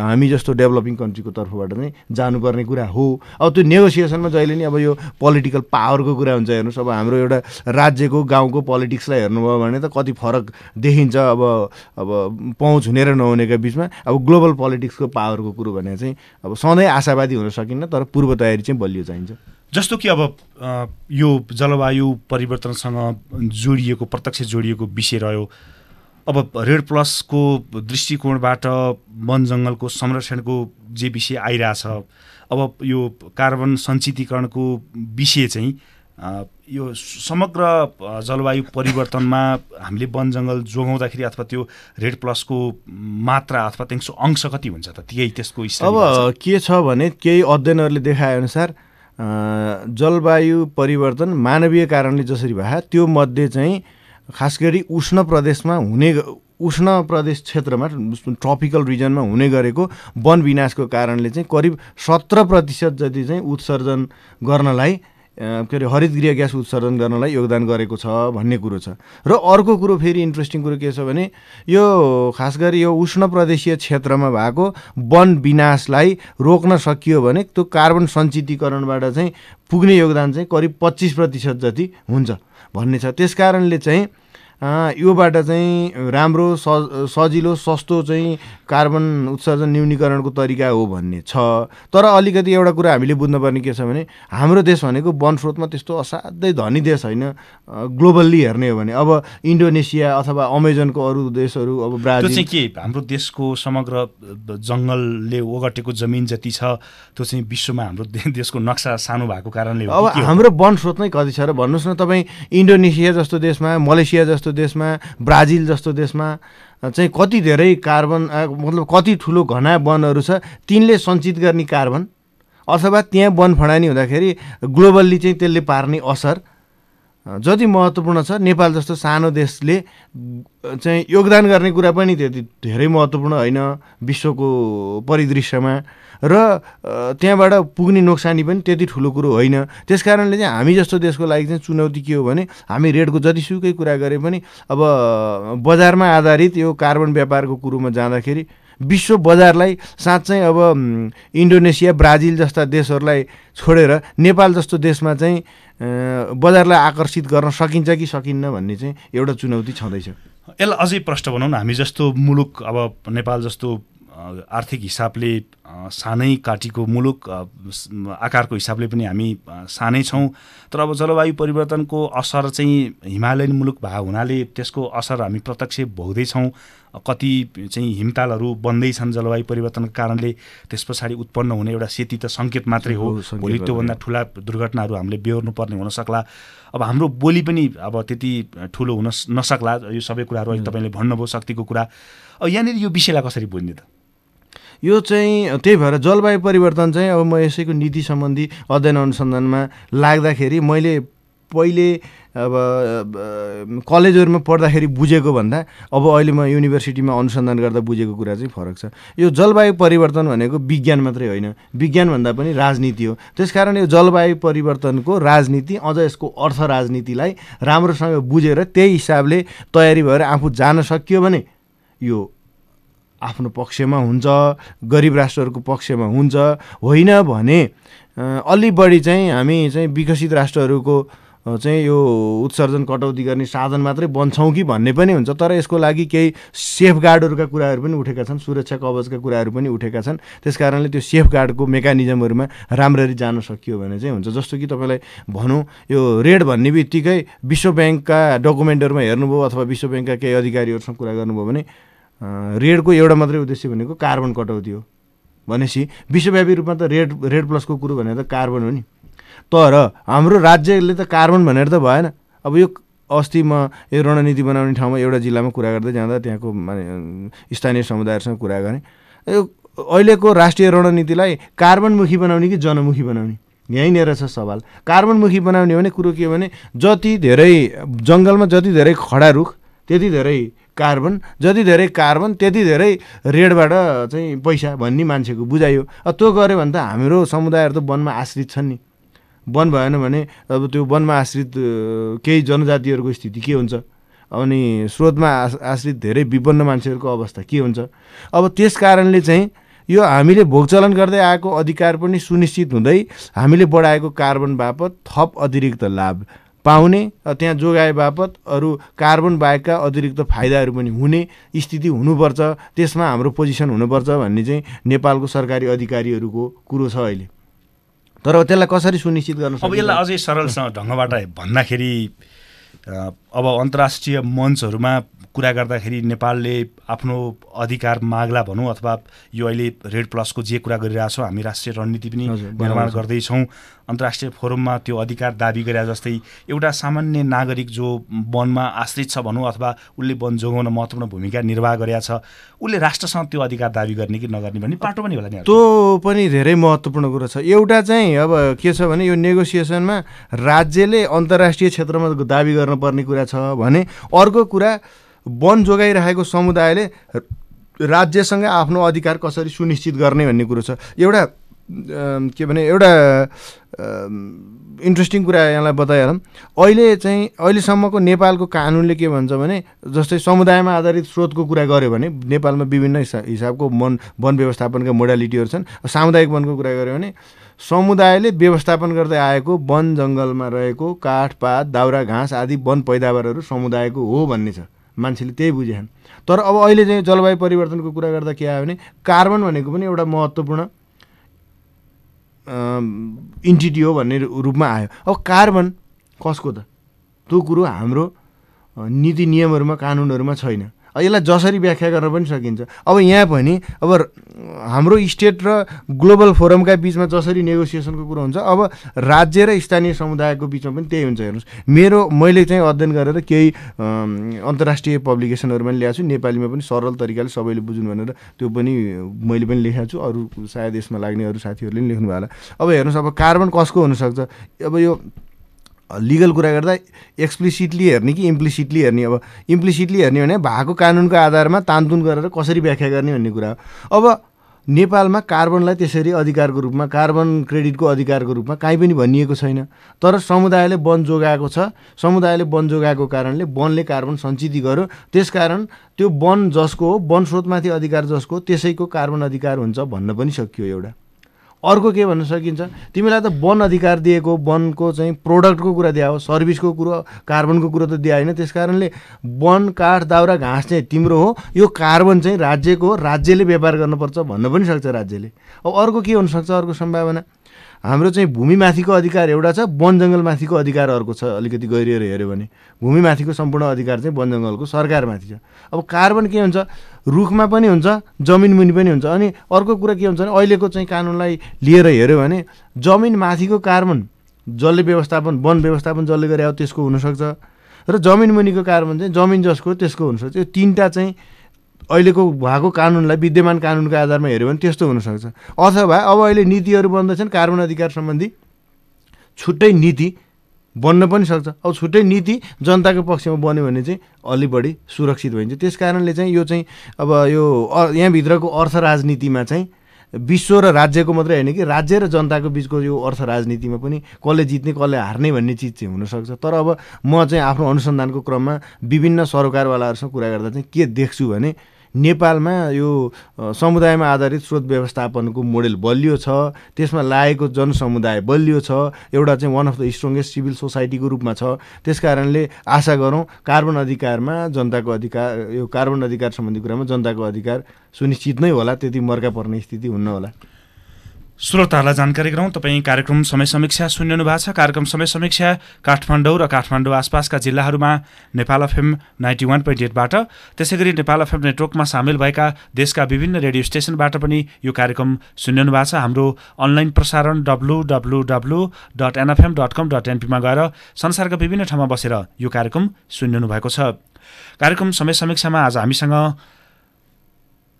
[SPEAKER 1] हामी जस्तो डेभलपिङ कन्ट्रीको तर्फबाट चाहिँ जानुपर्ने कुरा हो अब त्यो नेगोसिएसनमा जहिले नि अब यो पोलिटिकल पावरको कुरा हुन्छ हेर्नुहोस् अब हाम्रो एउटा राज्यको गाउँको पोलिटिक्सलाई हेर्नुभयो भने त कति फरक देखिन्छ अब अब पहुँच हुने र नहुनेका बिचमा अब ग्लोबल पोलिटिक्सको पावरको कुरो भने चाहिँ अब सधैँ आशावादी हुन सकिन्न तर पूर्व तयारी चाहिँ बलियो चाहिन्छ
[SPEAKER 2] जस्तो कि अब यो जलवायु परिवर्तनसँग जोडिएको प्रत्यक्ष जोडिएको विषय रह्यो अब रेड प्लसको दृष्टिकोणबाट वन जङ्गलको संरक्षणको जे विषय आइरहेछ अब यो कार्बन सञ्चितीकरणको विषय चाहिँ यो समग्र जलवायु परिवर्तनमा हामीले वन जङ्गल जोगाउँदाखेरि अथवा त्यो रेड प्लसको मात्रा अथवा त्यसको अंश कति हुन्छ त त्यही त्यसको अब
[SPEAKER 1] के छ भने केही अध्ययनहरूले देखाएअनुसार जलवायु परिवर्तन मानवीय कारणले जसरी भए त्यो मध्ये चाहिँ खास गरी उष्ण प्रदेशमा हुने उष्ण प्रदेश क्षेत्रमा ट्रपिकल रिजनमा हुने गरेको वन विनाशको कारणले चाहिँ करिब सत्र प्रतिशत जति चाहिँ उत्सर्जन गर्नलाई के अरे हरित गृह ग्यास उत्सर्जन गर्नलाई योगदान गरेको छ भन्ने कुरो छ र अर्को कुरो फेरि इन्ट्रेस्टिङ कुरो के छ भने यो खास गरी यो उष्ण प्रदेशीय क्षेत्रमा भएको वन विनाशलाई रोक्न सकियो भने त्यो कार्बन सञ्चितीकरणबाट चाहिँ पुग्ने योगदान चाहिँ करिब पच्चिस प्रतिशत जति हुन्छ भन्ने छ त्यस कारणले चाहिँ योबाट चाहिँ राम्रो स सजिलो सस्तो चाहिँ कार्बन उत्सर्जन न्यूनीकरणको तरिका हो भन्ने छ तर अलिकति एउटा कुरा हामीले बुझ्नुपर्ने के छ भने हाम्रो देश भनेको वनस्रोतमा त्यस्तो असाध्यै धनी देश होइन ग्लोबल्ली हेर्ने हो भने अब इन्डोनेसिया अथवा अमेजनको अरू देशहरू अब ब्राजिल चाहिँ
[SPEAKER 2] के हाम्रो देशको समग्र जङ्गलले ओगटेको जमिन जति छ त्यो चाहिँ विश्वमा हाम्रो देशको
[SPEAKER 1] नक्सा सानो भएको कारणले अब हाम्रो वनस्रोत नै कति छ र भन्नुहोस् न तपाईँ इन्डोनेसिया जस्तो देशमा मलेसिया जस्तो जस्तो देशमा ब्राजिल जस्तो देशमा चाहिँ कति धेरै कार्बन मतलब कति ठुलो घना वनहरू छ तिनले सञ्चित गर्ने कार्बन अथवा त्यहाँ वन फडानी हुँदाखेरि ग्लोबल्ली चाहिँ त्यसले पार्ने असर जति महत्त्वपूर्ण छ नेपाल जस्तो सानो देशले चाहिँ योगदान गर्ने कुरा पनि त्यति धेरै महत्त्वपूर्ण होइन विश्वको परिदृश्यमा र त्यहाँबाट पुग्ने नोक्सानी पनि त्यति ठुलो कुरो होइन त्यस कारणले चाहिँ हामी जस्तो देशको लागि चाहिँ चुनौती के हो भने हामी रेटको जतिसुकै कुरा गरे पनि अब बजारमा आधारित यो कार्बन व्यापारको कुरोमा जाँदाखेरि विश्व बजारलाई साँच्चै अब इन्डोनेसिया ब्राजिल जस्ता देशहरूलाई छोडेर नेपाल जस्तो देशमा चाहिँ बजारलाई आकर्षित गर्न सकिन्छ कि सकिन्न भन्ने चाहिँ एउटा चुनौती छँदैछ
[SPEAKER 2] यसलाई अझै प्रष्ट बनाउन हामी जस्तो मुलुक अब नेपाल जस्तो आर्थिक हिसाबले सानै काटीको मुलुक आकारको हिसाबले पनि हामी सानै छौँ तर अब जलवायु परिवर्तनको असर चाहिँ हिमालयन मुलुक भएको हुनाले त्यसको असर हामी प्रत्यक्ष भोग्दैछौँ कति चाहिँ हिमतालहरू छन् जलवायु परिवर्तनको कारणले त्यस पछाडि उत्पन्न हुने एउटा सेती त सङ्केत मात्रै हो भोलि त्योभन्दा ठुला दुर्घटनाहरू हामीले बेहोर्नुपर्ने हुनसक्ला अब हाम्रो बोली पनि अब त्यति ठुलो हुन नसक्ला यो सबै कुराहरू अहिले तपाईँले भन्नुभयो शक्तिको कुरा अब यहाँनिर यो विषयलाई कसरी बुझ्ने त
[SPEAKER 1] यो चाहिँ त्यही भएर जलवायु परिवर्तन चाहिँ अब म यसैको नीति सम्बन्धी अध्ययन अनुसन्धानमा लाग्दाखेरि मैले पहिले अब कलेजहरूमा पढ्दाखेरि बुझेको भन्दा अब अहिले म युनिभर्सिटीमा अनुसन्धान गर्दा बुझेको कुरा चाहिँ फरक छ यो जलवायु परिवर्तन भनेको विज्ञान मात्रै होइन विज्ञानभन्दा पनि राजनीति हो त्यसकारण यो जलवायु परिवर्तनको राजनीति अझ यसको अर्थ राजनीतिलाई राम्रोसँग बुझेर त्यही हिसाबले तयारी भएर आफू जान सकियो भने यो आफ्नो पक्षमा हुन्छ गरिब राष्ट्रहरूको पक्षमा हुन्छ होइन भने अलि बढी चाहिँ हामी चाहिँ विकसित राष्ट्रहरूको चाहिँ यो उत्सर्जन कटौती गर्ने साधन मात्रै बन्छौँ कि भन्ने पनि हुन्छ तर यसको लागि केही सेफ गार्डहरूका कुराहरू पनि उठेका छन् सुरक्षा कवचका कुराहरू पनि उठेका छन् त्यस कारणले त्यो सेफ गार्डको मेकानिजमहरूमा राम्ररी जान सकियो भने चाहिँ हुन्छ जस्तो कि तपाईँलाई भनौँ यो रेड भन्ने बित्तिकै विश्व ब्याङ्कका डकुमेन्टहरूमा हेर्नुभयो अथवा विश्व ब्याङ्कका केही अधिकारीहरूसँग कुरा गर्नुभयो भने रेडको एउटा मात्रै उद्देश्य भनेको कार्बन कटौती हो भनेपछि विश्वव्यापी रूपमा त रेड रेड प्लसको कुरो भनेर त कार्बन हो नि तर हाम्रो राज्यले त कार्बन भनेर त भएन अब यो अस्ति म यो रणनीति बनाउने ठाउँमा एउटा जिल्लामा कुरा गर्दै जाँदा त्यहाँको माने स्थानीय समुदायहरूसँग कुरा गरेँ यो अहिलेको राष्ट्रिय रणनीतिलाई कार्बनमुखी बनाउने कि जनमुखी बनाउने यहीँनिर छ सवाल कार्बनमुखी बनाउने भने कुरो के हो भने जति धेरै जङ्गलमा जति धेरै खडा रुख त्यति धेरै कार्बन जति धेरै कार्बन त्यति धेरै रेडबाट चाहिँ पैसा भन्ने मान्छेको बुझाइयो त्यो गऱ्यो भने त हाम्रो समुदायहरू त वनमा आश्रित छन् नि वन भएन भने अब त्यो वनमा आश्रित केही जनजातिहरूको स्थिति के हुन्छ अनि स्रोतमा आश्रित धेरै विपन्न मान्छेहरूको अवस्था के हुन्छ अब त्यस कारणले चाहिँ यो हामीले भोगचलन गर्दै आएको अधिकार पनि सुनिश्चित हुँदै हामीले बढाएको कार्बन बापत थप अतिरिक्त लाभ पाउने त्यहाँ जोगाए बापत अरू कार्बन बाहेकका अतिरिक्त फाइदाहरू पनि हुने स्थिति हुनुपर्छ त्यसमा हाम्रो पोजिसन हुनुपर्छ भन्ने चाहिँ नेपालको सरकारी अधिकारीहरूको कुरो छ अहिले तर त्यसलाई कसरी सुनिश्चित गर्न अब यसलाई अझै
[SPEAKER 2] सरलसँग ढङ्गबाट भन्दाखेरि अब अन्तर्राष्ट्रिय मञ्चहरूमा कुरा गर्दाखेरि नेपालले आफ्नो अधिकार माग्ला भनौँ अथवा यो अहिले रेड प्लसको जे कुरा गरिरहेछौँ हामी राष्ट्रिय रणनीति पनि निर्माण गर्दैछौँ अन्तर्राष्ट्रिय फोरममा त्यो अधिकार दाबी गरे जस्तै एउटा सामान्य नागरिक जो वनमा आश्रित छ भनौँ अथवा उसले वन जोगाउन महत्त्वपूर्ण भूमिका निर्वाह गरेका छ उसले राष्ट्रसँग त्यो अधिकार दाबी गर्ने कि नगर्ने भन्ने पाटो
[SPEAKER 1] पनि होला नि त्यो पनि धेरै महत्त्वपूर्ण कुरो छ एउटा चाहिँ अब के छ भने यो नेगोसिएसनमा राज्यले अन्तर्राष्ट्रिय क्षेत्रमा दाबी गर्नुपर्ने कुरा छ भने अर्को कुरा वन जोगाइरहेको समुदायले राज्यसँग आफ्नो अधिकार कसरी सुनिश्चित गर्ने भन्ने कुरो छ एउटा के भने एउटा इन्ट्रेस्टिङ कुरा यहाँलाई बताइहालौँ अहिले चाहिँ अहिलेसम्मको नेपालको कानुनले के भन्छ भने जस्तै समुदायमा आधारित स्रोतको कुरा गऱ्यो भने नेपालमा विभिन्न हिसाबको वन वन व्यवस्थापनका मोडालिटीहरू छन् सामुदायिक वनको कुरा गऱ्यो भने समुदायले व्यवस्थापन गर्दै आएको वन जङ्गलमा रहेको काठ पात दाउरा घाँस आदि वन पैदावारहरू समुदायको हो भन्ने छ मान्छेले त्यही बुझेन तर अब अहिले चाहिँ जलवायु परिवर्तनको कुरा गर्दा के आयो भने कार्बन भनेको पनि एउटा महत्त्वपूर्ण इन्टिटी हो भन्ने रूपमा आयो अब कार्बन कसको त त्यो कुरो हाम्रो नीति नियमहरूमा कानुनहरूमा छैन यसलाई जसरी व्याख्या गर्न पनि सकिन्छ अब यहाँ पनि अब हाम्रो स्टेट र ग्लोबल फोरमका बिचमा जसरी नेगोसिएसनको कुरो हुन्छ अब राज्य र स्थानीय समुदायको बिचमा पनि त्यही हुन्छ हेर्नुहोस् मेरो मैले चाहिँ अध्ययन गरेर केही अन्तर्राष्ट्रिय पनि ल्याएको छु नेपालीमा पनि सरल तरिकाले सबैले बुझ्नु भनेर त्यो पनि मैले पनि लेखेको छु अरू सायद यसमा लाग्ने अरू साथीहरूले पनि लेख्नुभयो होला अब हेर्नुहोस् अब कार्बन कसको हुनसक्छ अब यो लिगल कुरा गर्दा एक्सप्लिसिटली हेर्ने कि इम्प्लिसिटली हेर्ने अब इम्प्लिसिटली हेर्ने भने भएको कानुनको आधारमा तानतुन गरेर कसरी व्याख्या गर्ने भन्ने कुरा हो अब नेपालमा कार्बनलाई त्यसरी अधिकारको रूपमा कार्बन क्रेडिटको अधिकारको रूपमा काहीँ पनि भनिएको छैन तर समुदायले वन जोगाएको छ समुदायले वन जोगाएको कारणले वनले कार्बन सञ्चित गर्यो त्यसकारण त्यो वन जसको हो वन स्रोतमाथि अधिकार जसको त्यसैको कार्बन अधिकार हुन्छ भन्न पनि सकियो एउटा अर्को के भन्न सकिन्छ तिमीलाई त वन अधिकार दिएको वनको चाहिँ प्रोडक्टको कुरा दिए हो सर्भिसको कुरो कार्बनको कुरो त दिए होइन त्यस कारणले वन काठ दाउरा घाँस चाहिँ तिम्रो हो यो कार्बन चाहिँ राज्यको राज्यले व्यापार गर्नुपर्छ भन्न पनि सक्छ राज्यले अब अर्को के हुनसक्छ अर्को सम्भावना हाम्रो चाहिँ भूमिमाथिको अधिकार एउटा छ वन जङ्गलमाथिको अधिकार अर्को छ अलिकति गहिरिएर हेऱ्यो भने भूमिमाथिको सम्पूर्ण अधिकार चाहिँ वन जङ्गलको सरकारमाथि छ अब कार्बन के हुन्छ रुखमा पनि हुन्छ जमिन मुनि पनि हुन्छ अनि अर्को कुरा के हुन्छ भने अहिलेको चाहिँ कानुनलाई लिएर हेऱ्यो भने जमिन माथिको कार्बन जसले व्यवस्थापन वन व्यवस्थापन जसले गरे त्यसको हुनसक्छ र जमिन मुनिको कार्बन चाहिँ जमिन जसको त्यसको हुनसक्छ यो तिनवटा चाहिँ अहिलेको भएको कानुनलाई विद्यमान कानुनको आधारमा हेऱ्यो भने त्यस्तो हुनसक्छ अथवा अब अहिले नीतिहरू बन्दछन् कार्बन अधिकार सम्बन्धी छुट्टै नीति बन्न पनि सक्छ अब छुट्टै नीति जनताको पक्षमा बन्यो भने चाहिँ अलि बढी सुरक्षित भइन्छ त्यस कारणले चाहिँ यो चाहिँ अब यो यहाँभित्रको अर्थ राजनीतिमा चाहिँ विश्व र राज्यको मात्रै होइन कि राज्य र जनताको बिचको यो अर्थ राजनीतिमा पनि कसले जित्ने कसले हार्ने भन्ने चिज चाहिँ हुनसक्छ तर अब म चाहिँ आफ्नो अनुसन्धानको क्रममा विभिन्न सरकारवालाहरूसँग कुरा गर्दा चाहिँ के देख्छु भने नेपालमा यो समुदायमा आधारित स्रोत व्यवस्थापनको मोडेल बलियो छ त्यसमा लागेको जनसमुदाय बलियो छ एउटा चाहिँ one of the strongest civil सोसाइटीको रूपमा छ त्यस कारणले आशा गरौँ कार्बन अधिकारमा जनताको अधिकार यो कार्बन अधिकार सम्बन्धी कुरामा जनताको अधिकार सुनिश्चित नै होला त्यति मर्का पर्ने स्थिति हुन्न होला
[SPEAKER 2] श्रोताहरूलाई जानकारी गराउँ तपाईँ कार्यक्रम समय समीक्षा सुनिरहनु भएको छ कार्यक्रम समय समीक्षा काठमाडौँ र काठमाडौँ आसपासका जिल्लाहरूमा Nepal FM ninety one point एटबाट त्यसै गरी नेपाल एफएम नेटवर्कमा सामेल भएका देशका विभिन्न रेडियो स्टेसनबाट पनि यो कार्यक्रम सुनिरहनु भएको छ हाम्रो अनलाइन प्रसारण W W W dot NFM dot com dot एनपीमा गएर संसारका विभिन्न ठाउँमा बसेर यो कार्यक्रम सुनिरहनु भएको छ कार्यक्रम समय समीक्षामा आज हामीसँग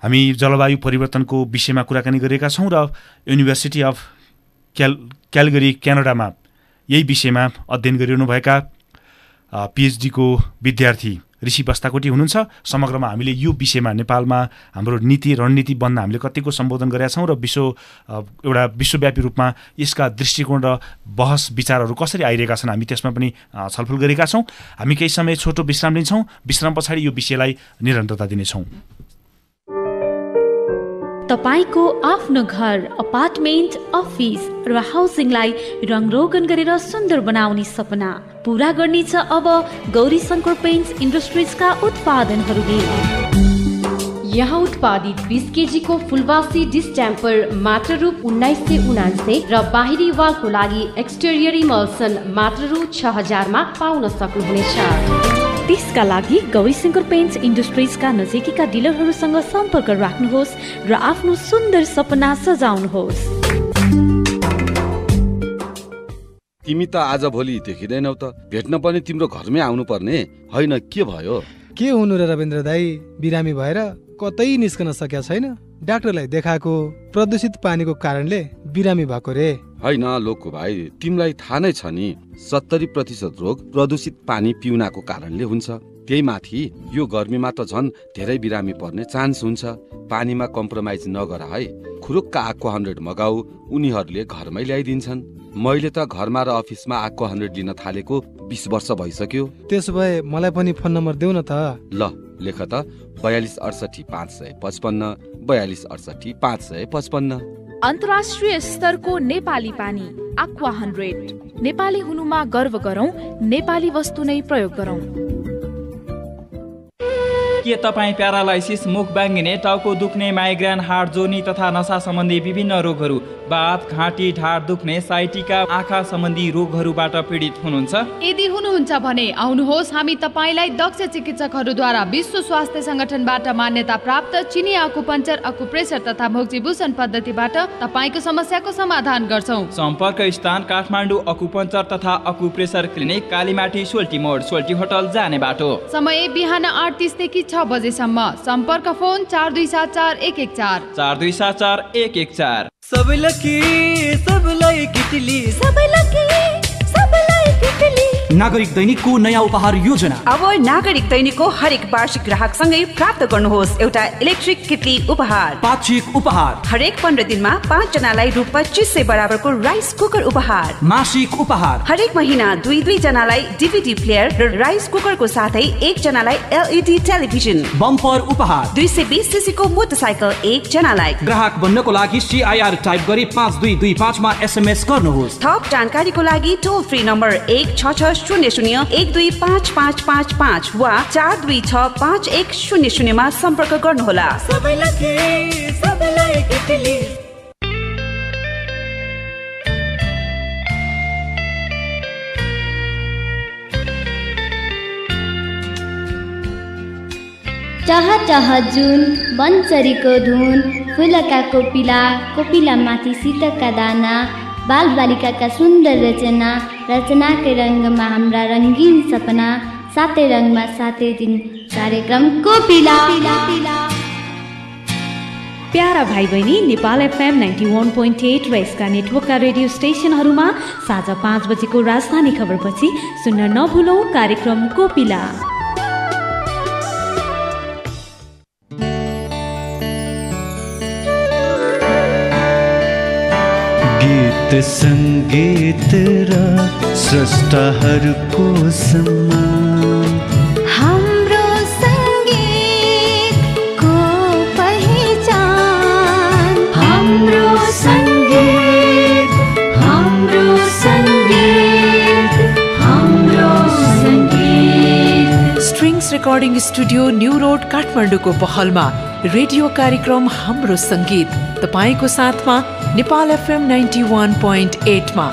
[SPEAKER 2] हामी जलवायु परिवर्तनको विषयमा कुराकानी गरेका छौँ र युनिभर्सिटी अफ क्याल क्यालगरी क्यानाडामा यही विषयमा अध्ययन गरिरहनुभएका पिएचडीको विद्यार्थी ऋषि बस्ताकोटी हुनुहुन्छ समग्रमा हामीले यो विषयमा नेपालमा हाम्रो नीति रणनीति बन्द हामीले कतिको सम्बोधन गरेका छौँ र विश्व एउटा विश्वव्यापी रूपमा यसका दृष्टिकोण र बहस विचारहरू कसरी आइरहेका छन् हामी त्यसमा पनि छलफल गरेका छौँ हामी केही समय छोटो विश्राम लिन्छौँ विश्राम पछाडि यो विषयलाई निरन्तरता दिनेछौँ तपाईँको आफ्नो घर अपार्टमेन्ट अफिस र हाउसिङलाई रङरोगन गरेर सुन्दर बनाउने सपना पुरा गर्नेछ अब गौरी शङ्कर पेन्ट इन्डस्ट्रिजका उत्पादनहरूले यहाँ उत्पादित बिस केजीको फुलवासी डिस्ट्याम्पर मात्र रु उन्नाइस सय उनान्से र बाहिरी वालको लागि एक्सटेरियर इमल्सन मात्र रु छ हजारमा पाउन सक्नुहुनेछ त्यसका लागि गौरीशङ्कर पेन्ट इन्डस्ट्रिजका नजिकैका डिलरहरूसँग सम्पर्क राख्नुहोस् र आफ्नो सुन्दर सपना सजाउनुहोस् तिमी त आज भोलि देखिँदैनौ त भेट्न पनि तिम्रो घरमै आउनु पर्ने होइन
[SPEAKER 1] के भयो के हुनु र रविन्द्र दाई बिरामी भएर कतै निस्कन सकेका छैन डाक्टरलाई देखाएको प्रदूषित पानीको कारणले बिरामी भएको रे
[SPEAKER 2] होइन लोकको भाइ तिमीलाई थाहा नै छ नि सत्तरी प्रतिशत रोग प्रदूषित पानी पिउनाको कारणले हुन्छ त्यही माथि यो गर्मीमा त झन् धेरै बिरामी पर्ने चान्स हुन्छ पानीमा कम्प्रोमाइज नगर है खुरुक्का आक्वा हन्ड्रेड मगाऊ उनीहरूले घरमै ल्याइदिन्छन् मैले त घरमा र अफिसमा आक्वा हन्ड्रेड लिन थालेको बिस वर्ष भइसक्यो
[SPEAKER 1] त्यसो भए मलाई पनि फोन नम्बर देऊ न त
[SPEAKER 2] ल लेख त बयालिस अडसठी पाँच सय पचपन्न बयालिस अडसठी पाँच सय पचपन्न अन्तर्राष्ट्रिय स्तरको नेपाली पानी आक्वा हन्ड्रेड नेपाली हुनुमा गर्व गरौँ नेपाली वस्तु नै प्रयोग गरौँ के तपाईँ प्यारालाइसिस मुख बाङ्गिने टाउको दुख्ने माइग्रेन हार्ट जोनी तथा नसा सम्बन्धी विभिन्न रोगहरू बात घाँटी ढाड दुख्ने साइटिका आँखा सम्बन्धी रोगहरूबाट पीडित हुनुहुन्छ यदि हुनुहुन्छ भने आउनुहोस् हामी तपाईँलाई दक्ष चिकित्सकहरूद्वारा विश्व स्वास्थ्य सङ्गठनबाट मान्यता प्राप्त चिनी अकु प्रेसर तथा भोक्जीभूषण पद्धतिबाट तपाईँको समस्याको समाधान गर्छौ सम्पर्क स्थान काठमाडौँ पञ्चर तथा प्रेसर क्लिनिक कालीमाटी सोल्टी मोड सोल्टी होटल जाने बाटो समय बिहान आठ तिसदेखि छ बजेसम्म सम्पर्क फोन चार दुई सात चार एक एक चार चार दुई सात चार एक एक चार
[SPEAKER 1] सबैलाई सबैलाई
[SPEAKER 2] नागरिक दैनिकको नयाँ उपहार योजना अब नागरिक दैनिकको हरेक वार्षिक ग्राहक सँगै प्राप्त गर्नुहोस् एउटा इलेक्ट्रिक किटली उपहार पाक्षिक उपहार हरेक पन्ध्र दिनमा जनालाई रु पच्चिस सय बराबरको राइस कुकर उपहार मासिक उपहार हरेक महिना दुई दुई जनालाई डिभिडी प्लेयर र राइस कुकरको साथै एक जनालाई एलइडी टेलिभिजन बम्पर उपहार दुई सय बिस सिसीको मोटरसाइकल जनालाई ग्राहक बन्नको लागि सिआइआर टाइप गरी पाँच दुई दुई पाँचमा एसएमएस गर्नुहोस् थप जानकारीको लागि टोल फ्री नम्बर एक छ छ शून्य शून्य एक दुई पाँच वा चार दुई छ पाँच एक शून्य शून्यमा
[SPEAKER 1] जुन धुन फुलका कोपिला कोपिला माथि सितका दाना बालबालिकाका सुन्दर रचना रचनाकै रङ्गमा हाम्रा रङ्गीन सपना सातै रङमा सातै दिन कार्यक्रमको पिला
[SPEAKER 2] प्यारा भाइ बहिनी Nepal FM ninety one point eight र यसका नेटवर्कका रेडियो स्टेसनहरूमा साँझ पाँच बजेको राजधानी खबरपछि सुन्न नभुलौँ कार्यक्रम कोपिला
[SPEAKER 1] सङ्गीत र स्रष्टाहरूको सम्मान
[SPEAKER 2] रेकर्डिङ स्टुडियो न्यू रोड काठमाडौँको पहलमा रेडियो कार्यक्रम हाम्रो सङ्गीत तपाईँको साथमा Nepal FM ninety one point एटमा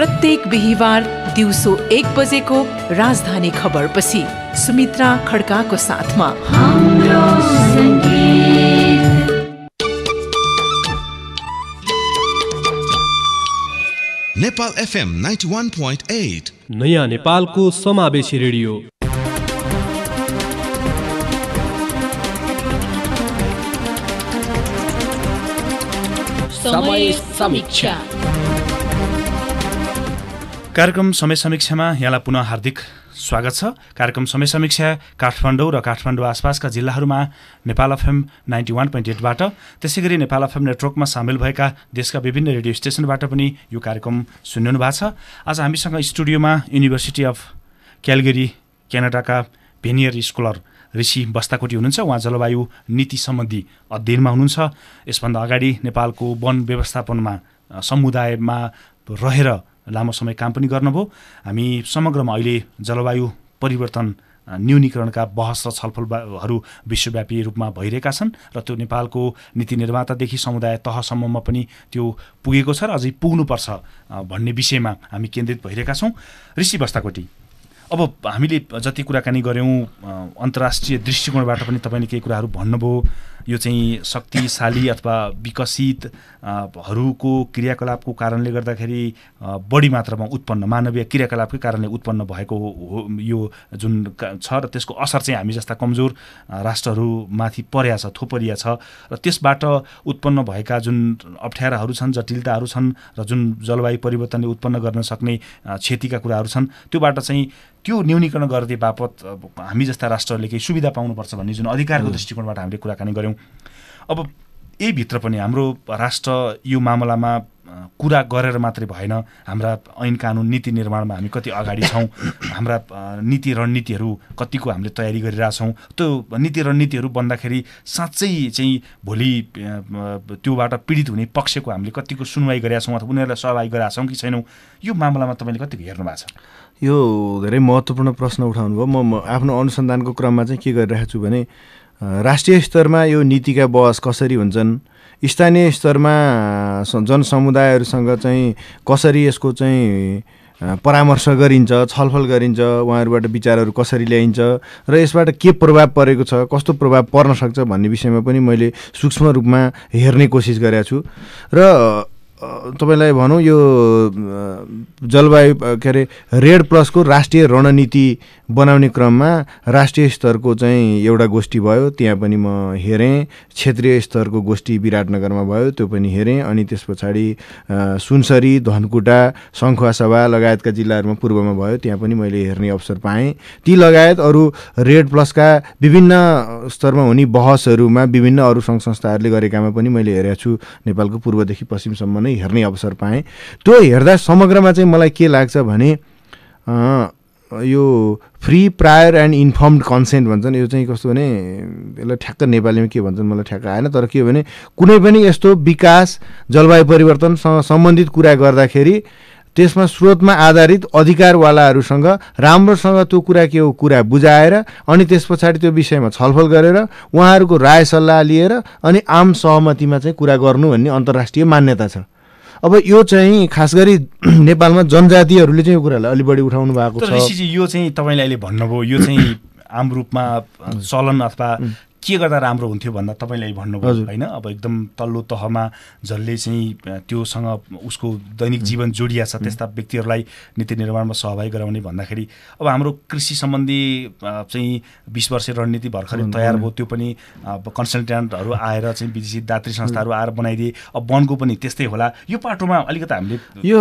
[SPEAKER 2] प्रत्येक बिहिबार दिउँसो एक बजेको राजधानी खबर पछि सुमित्रा खड्काको साथमा Nepal FM ninety one point eight नयाँ नेपालको समावेशी रेडियो
[SPEAKER 1] समय समीक्षा
[SPEAKER 2] कार्यक्रम समय समीक्षामा यहाँलाई पुनः हार्दिक स्वागत छ कार्यक्रम समय समीक्षा काठमाडौँ र काठमाडौँ आसपासका जिल्लाहरूमा Nepal FM ninety one point एटबाट त्यसै गरी नेपाल एफएम नेटवर्कमा सामेल भएका देशका विभिन्न रेडियो स्टेसनबाट पनि यो कार्यक्रम सुनिनु भएको छ आज हामीसँग स्टुडियोमा युनिभर्सिटी अफ क्यालगेरी क्यानाडाका भेनियर स्कुलर ऋषि बस्ताकोटी हुनुहुन्छ उहाँ जलवायु नीति सम्बन्धी अध्ययनमा हुनुहुन्छ यसभन्दा अगाडि नेपालको वन व्यवस्थापनमा समुदायमा रहेर लामो समय काम पनि गर्नुभयो हामी समग्रमा अहिले जलवायु परिवर्तन न्यूनीकरणका बहस र छलफलहरू विश्वव्यापी रूपमा भइरहेका छन् र त्यो नेपालको नीति निर्मातादेखि समुदाय तहसम्ममा पनि त्यो पुगेको छ र अझै पुग्नुपर्छ भन्ने विषयमा हामी केन्द्रित भइरहेका छौँ ऋषि बस्ताकोटी अब हामीले जति कुराकानी गऱ्यौँ अन्तर्राष्ट्रिय दृष्टिकोणबाट पनि तपाईँले केही कुराहरू भन्नुभयो यो चाहिँ शक्तिशाली अथवा विकसितहरूको क्रियाकलापको कारणले गर्दाखेरि बढी मात्रामा उत्पन्न मानवीय क्रियाकलापकै कारणले उत्पन्न भएको हो यो जुन छ र त्यसको असर चाहिँ हामी जस्ता कमजोर राष्ट्रहरूमाथि पर्या छ थोपरिया छ र त्यसबाट उत्पन्न भएका जुन अप्ठ्याराहरू छन् जटिलताहरू छन् र जुन जलवायु परिवर्तनले उत्पन्न गर्न सक्ने क्षतिका कुराहरू छन् त्योबाट चाहिँ त्यो न्यूनीकरण गरिदिए बापत हामी जस्ता राष्ट्रहरूले केही सुविधा पाउनुपर्छ भन्ने जुन अधिकारको दृष्टिकोणबाट हामीले कुराकानी गऱ्यौँ अब भित्र पनि हाम्रो राष्ट्र यो मामलामा कुरा गरेर मात्रै भएन हाम्रा ऐन कानुन नीति निर्माणमा हामी कति अगाडि छौँ हाम्रा नीति रणनीतिहरू कतिको हामीले तयारी गरिरहेछौँ त्यो नीति रणनीतिहरू बन्दाखेरि साँच्चै चाहिँ भोलि त्योबाट पीडित हुने पक्षको हामीले कतिको सुनवाई गरेका छौँ अथवा उनीहरूलाई सहभागी गराएको छौँ कि छैनौँ यो
[SPEAKER 1] मामलामा तपाईँले कतिको हेर्नु भएको छ यो धेरै महत्त्वपूर्ण प्रश्न उठाउनु भयो म आफ्नो अनुसन्धानको क्रममा चाहिँ के गरिरहेको छु भने राष्ट्रिय स्तरमा यो नीतिका बहस कसरी हुन्छन् स्थानीय स्तरमा जनसमुदायहरूसँग चाहिँ कसरी यसको चाहिँ परामर्श गरिन्छ छलफल गरिन्छ उहाँहरूबाट विचारहरू कसरी ल्याइन्छ र यसबाट के प्रभाव परेको छ कस्तो प्रभाव पर्न सक्छ भन्ने विषयमा पनि मैले सूक्ष्म रूपमा हेर्ने कोसिस गरेको छु र तपाईँलाई भनौँ यो जलवायु के अरे रेड प्लसको राष्ट्रिय रणनीति बनाउने क्रममा राष्ट्रिय स्तरको चाहिँ एउटा गोष्ठी भयो त्यहाँ पनि म हेरेँ क्षेत्रीय स्तरको गोष्ठी विराटनगरमा भयो त्यो पनि हेरेँ अनि त्यस पछाडि सुनसरी धनकुटा सङ्खुवासभा लगायतका जिल्लाहरूमा पूर्वमा भयो त्यहाँ पनि मैले हेर्ने अवसर पाएँ ती लगायत अरू रेड प्लसका विभिन्न स्तरमा हुने बहसहरूमा विभिन्न अरू सङ्घ संस्थाहरूले गरेकामा पनि मैले हेरेको छु नेपालको पूर्वदेखि पश्चिमसम्म नै नै हेर्ने अवसर पाएँ त्यो हेर्दा समग्रमा चाहिँ मलाई के लाग्छ भने यो free prior and inform consent भन्छन् यो चाहिँ कस्तो भने यसलाई ठ्याक्क नेपालीमा के भन्छन् मलाई ठ्याक्क आएन तर के हो भने कुनै पनि यस्तो विकास जलवायु परिवर्तनसँग सम्बन्धित कुरा गर्दाखेरि त्यसमा स्रोतमा आधारित अधिकारवालाहरूसँग राम्रोसँग त्यो कुरा के हो कुरा बुझाएर अनि त्यस पछाडि त्यो विषयमा छलफल गरेर उहाँहरूको राय सल्लाह लिएर अनि आम सहमतिमा चाहिँ कुरा गर्नु भन्ने अन्तर्राष्ट्रिय मान्यता छ अब यो चाहिँ खास गरी नेपालमा जनजातिहरूले चाहिँ यो कुरालाई अलि बढी उठाउनु भएको छ
[SPEAKER 2] यो चाहिँ तपाईँले अहिले भन्नुभयो यो चाहिँ आम रूपमा चलन अथवा के गर्दा राम्रो हुन्थ्यो भन्दा तपाईँलाई भन्नुभयो होइन अब एकदम तल्लो तहमा जसले चाहिँ त्योसँग उसको दैनिक जीवन जोडिया छ त्यस्ता व्यक्तिहरूलाई नीति निर्माणमा सहभागी गराउने भन्दाखेरि अब हाम्रो कृषि सम्बन्धी चाहिँ बिस वर्ष रणनीति भर्खरै तयार भयो त्यो पनि अब आएर चाहिँ विदेशी दात्री संस्थाहरू आएर बनाइदिए अब वनको पनि त्यस्तै होला यो पाटोमा अलिकति हामीले
[SPEAKER 1] यो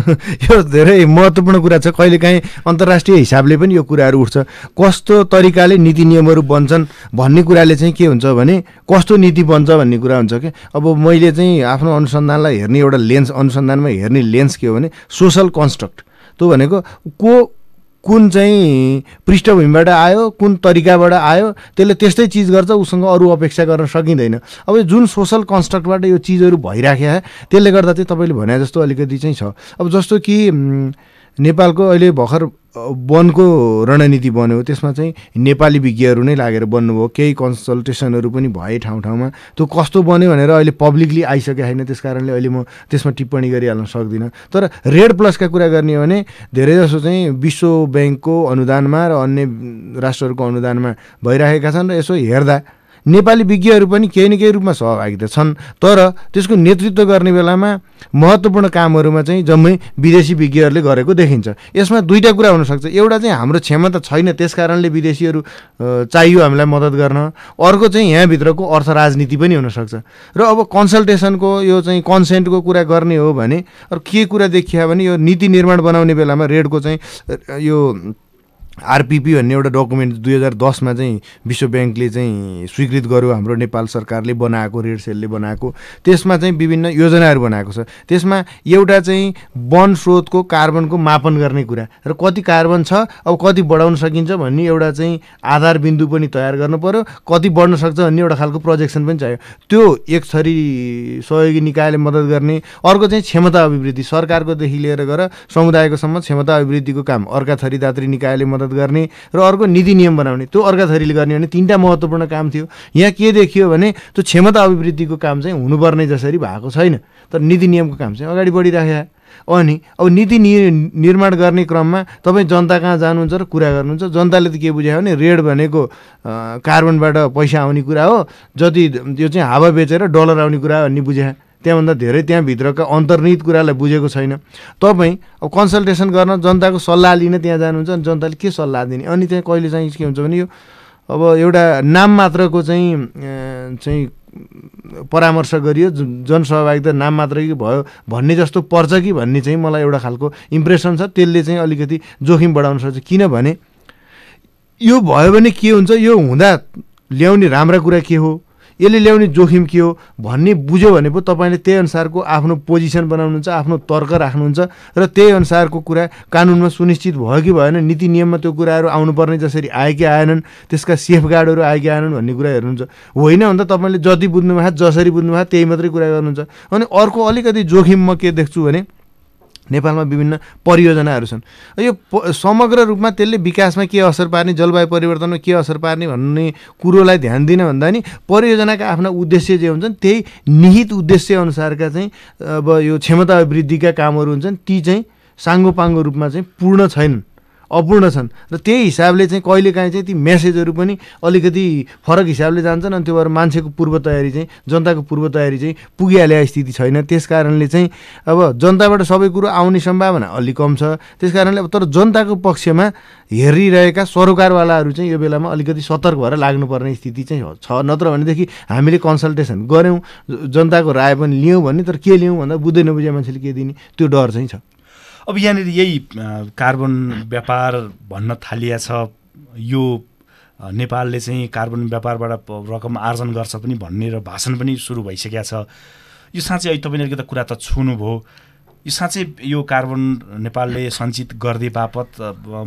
[SPEAKER 1] यो धेरै महत्त्वपूर्ण कुरा छ कहिलेकाहीँ अन्तर्राष्ट्रिय हिसाबले पनि यो कुराहरू उठ्छ कस्तो तरिकाले नीति नियमहरू बन्छन् भन्ने कुरा कुराले चाहिँ के हुन्छ भने कस्तो नीति बन्छ भन्ने कुरा हुन्छ कि अब मैले चाहिँ आफ्नो अनुसन्धानलाई हेर्ने एउटा लेन्स अनुसन्धानमा हेर्ने लेन्स के हो भने सोसल कन्स्ट्रक्ट त्यो भनेको को कुन चाहिँ पृष्ठभूमिबाट आयो कुन तरिकाबाट आयो त्यसले त्यस्तै चिज गर्छ उसँग अरू अपेक्षा गर्न सकिँदैन अब जुन सोसल कन्स्ट्रक्टबाट यो चिजहरू छ त्यसले गर्दा चाहिँ तपाईँले भने जस्तो अलिकति चाहिँ छ अब जस्तो कि नेपालको अहिले भर्खर वनको रणनीति बन्यो त्यसमा चाहिँ नेपाली विज्ञहरू नै लागेर बन्नुभयो केही कन्सल्टेसनहरू पनि भए ठाउँ ठाउँमा त्यो कस्तो बन्यो भनेर अहिले पब्लिकली आइसकेको छैन त्यस कारणले अहिले म त्यसमा टिप्पणी गरिहाल्न सक्दिनँ तर रेड प्लसका कुरा गर्ने हो भने धेरैजसो चाहिँ विश्व ब्याङ्कको अनुदानमा र अन्य राष्ट्रहरूको अनुदानमा भइराखेका छन् र यसो हेर्दा नेपाली विज्ञहरू पनि केही न केही रूपमा सहभागी त छन् तर त्यसको नेतृत्व गर्ने बेलामा महत्त्वपूर्ण कामहरूमा चाहिँ जम्मै विदेशी विज्ञहरूले गरेको देखिन्छ यसमा दुईवटा कुरा हुनसक्छ एउटा चाहिँ हाम्रो क्षमता छैन त्यस कारणले विदेशीहरू चाहियो हामीलाई मद्दत गर्न अर्को चाहिँ यहाँभित्रको अर्थ राजनीति पनि हुनसक्छ र अब कन्सल्टेसनको यो चाहिँ कन्सेन्टको कुरा गर्ने हो भने अरू के कुरा देखियो भने यो नीति निर्माण बनाउने बेलामा रेडको चाहिँ यो आरपिपी भन्ने एउटा डकुमेन्ट दुई हजार दसमा चाहिँ विश्व ब्याङ्कले चाहिँ स्वीकृत गर्यो हाम्रो नेपाल सरकारले बनाएको रेड सेलले बनाएको त्यसमा चाहिँ विभिन्न योजनाहरू बनाएको छ त्यसमा एउटा चाहिँ वन स्रोतको कार्बनको मापन गर्ने कुरा र कति कार्बन छ अब कति बढाउन सकिन्छ भन्ने एउटा चाहिँ आधार बिन्दु पनि तयार गर्नु पऱ्यो कति बढ्न सक्छ भन्ने एउटा खालको प्रोजेक्सन पनि चाहियो त्यो एक थरी सहयोगी निकायले मद्दत गर्ने अर्को चाहिँ क्षमता अभिवृद्धि सरकारकोदेखि लिएर गएर समुदायकोसम्म क्षमता अभिवृद्धिको काम अर्का थरी दात्री निकायले मद्दत मद्दत गर्ने र अर्को नीति नियम बनाउने त्यो अर्का थरीले गर्ने भने तिनवटा महत्त्वपूर्ण काम थियो यहाँ के देखियो भने त्यो क्षमता अभिवृद्धिको काम चाहिँ हुनुपर्ने जसरी भएको छैन तर नीति नियमको काम चाहिँ अगाडि बढिराख्या अनि अब नीति नि निर्माण गर्ने क्रममा तपाईँ जनता कहाँ जानुहुन्छ र कुरा गर्नुहुन्छ जनताले त के बुझायो भने रेड भनेको कार्बनबाट पैसा आउने कुरा हो जति यो चाहिँ हावा बेचेर डलर आउने कुरा भन्ने बुझ्या त्यहाँभन्दा धेरै त्यहाँभित्रका अन्तर्निहित कुरालाई बुझेको छैन तपाईँ अब कन्सल्टेसन गर्न जनताको सल्लाह लिन त्यहाँ जानुहुन्छ अनि जनताले के सल्लाह दिने अनि त्यहाँ कहिले चाहिँ के हुन्छ भने यो अब एउटा नाम मात्रको चाहिँ चाहिँ परामर्श गरियो जनसहभागिता नाम मात्रै भयो भन्ने जस्तो पर्छ कि भन्ने चाहिँ मलाई एउटा खालको इम्प्रेसन छ त्यसले चाहिँ अलिकति जोखिम बढाउन सक्छ किनभने यो भयो भने के हुन्छ यो हुँदा ल्याउने राम्रा कुरा के हो यसले ल्याउने जोखिम के हो भन्ने बुझ्यो भने पो तपाईँले त्यही अनुसारको आफ्नो पोजिसन बनाउनुहुन्छ आफ्नो तर्क राख्नुहुन्छ र त्यही अनुसारको कुरा कानुनमा सुनिश्चित भयो कि भएन नीति नियममा त्यो कुराहरू आउनुपर्ने जसरी आए कि आएनन् त्यसका सेफ गार्डहरू आए कि आएनन् भन्ने कुरा हेर्नुहुन्छ होइन भने त तपाईँले जति बुझ्नुभएको जसरी बुझ्नुभएको त्यही मात्रै कुरा गर्नुहुन्छ अनि अर्को अलिकति जोखिम म के देख्छु भने नेपालमा विभिन्न परियोजनाहरू छन् यो समग्र रूपमा त्यसले विकासमा के असर पार्ने जलवायु परिवर्तनमा के असर पार्ने भन्ने कुरोलाई ध्यान दिन भन्दा नि परियोजनाका आफ्ना उद्देश्य जे हुन्छन् त्यही निहित उद्देश्य अनुसारका चाहिँ अब यो क्षमता वृद्धिका कामहरू हुन्छन् ती चाहिँ साङ्गोपाङ्गो रूपमा चाहिँ पूर्ण छैनन् अपूर्ण छन् र त्यही हिसाबले चाहिँ कहिलेकाहीँ चाहिँ ती मेसेजहरू पनि अलिकति फरक हिसाबले जान्छन् अनि त्यो भएर मान्छेको पूर्व तयारी चाहिँ जनताको पूर्व तयारी चाहिँ पुगिहाले स्थिति छैन त्यस कारणले चाहिँ अब जनताबाट सबै कुरो आउने सम्भावना अलिक कम छ त्यस कारणले अब तर जनताको पक्षमा हेरिरहेका सरोकारवालाहरू चाहिँ यो बेलामा अलिकति सतर्क भएर लाग्नुपर्ने स्थिति चाहिँ छ नत्र भनेदेखि हामीले कन्सल्टेसन गऱ्यौँ जनताको राय पनि लियौँ भने तर के लियौँ भन्दा बुझ्दै नबुझे मान्छेले के दिने त्यो डर चाहिँ छ
[SPEAKER 2] अब यहाँनिर यही कार्बन व्यापार भन्न थालिया छ यो नेपालले चाहिँ कार्बन व्यापारबाट रकम आर्जन गर्छ पनि भन्ने र भाषण पनि सुरु भइसकेको छ यो साँच्चै अहिले तपाईँहरूको त कुरा त छुनुभयो यो साँच्चै यो कार्बन नेपालले सञ्चित गरिदिए बापत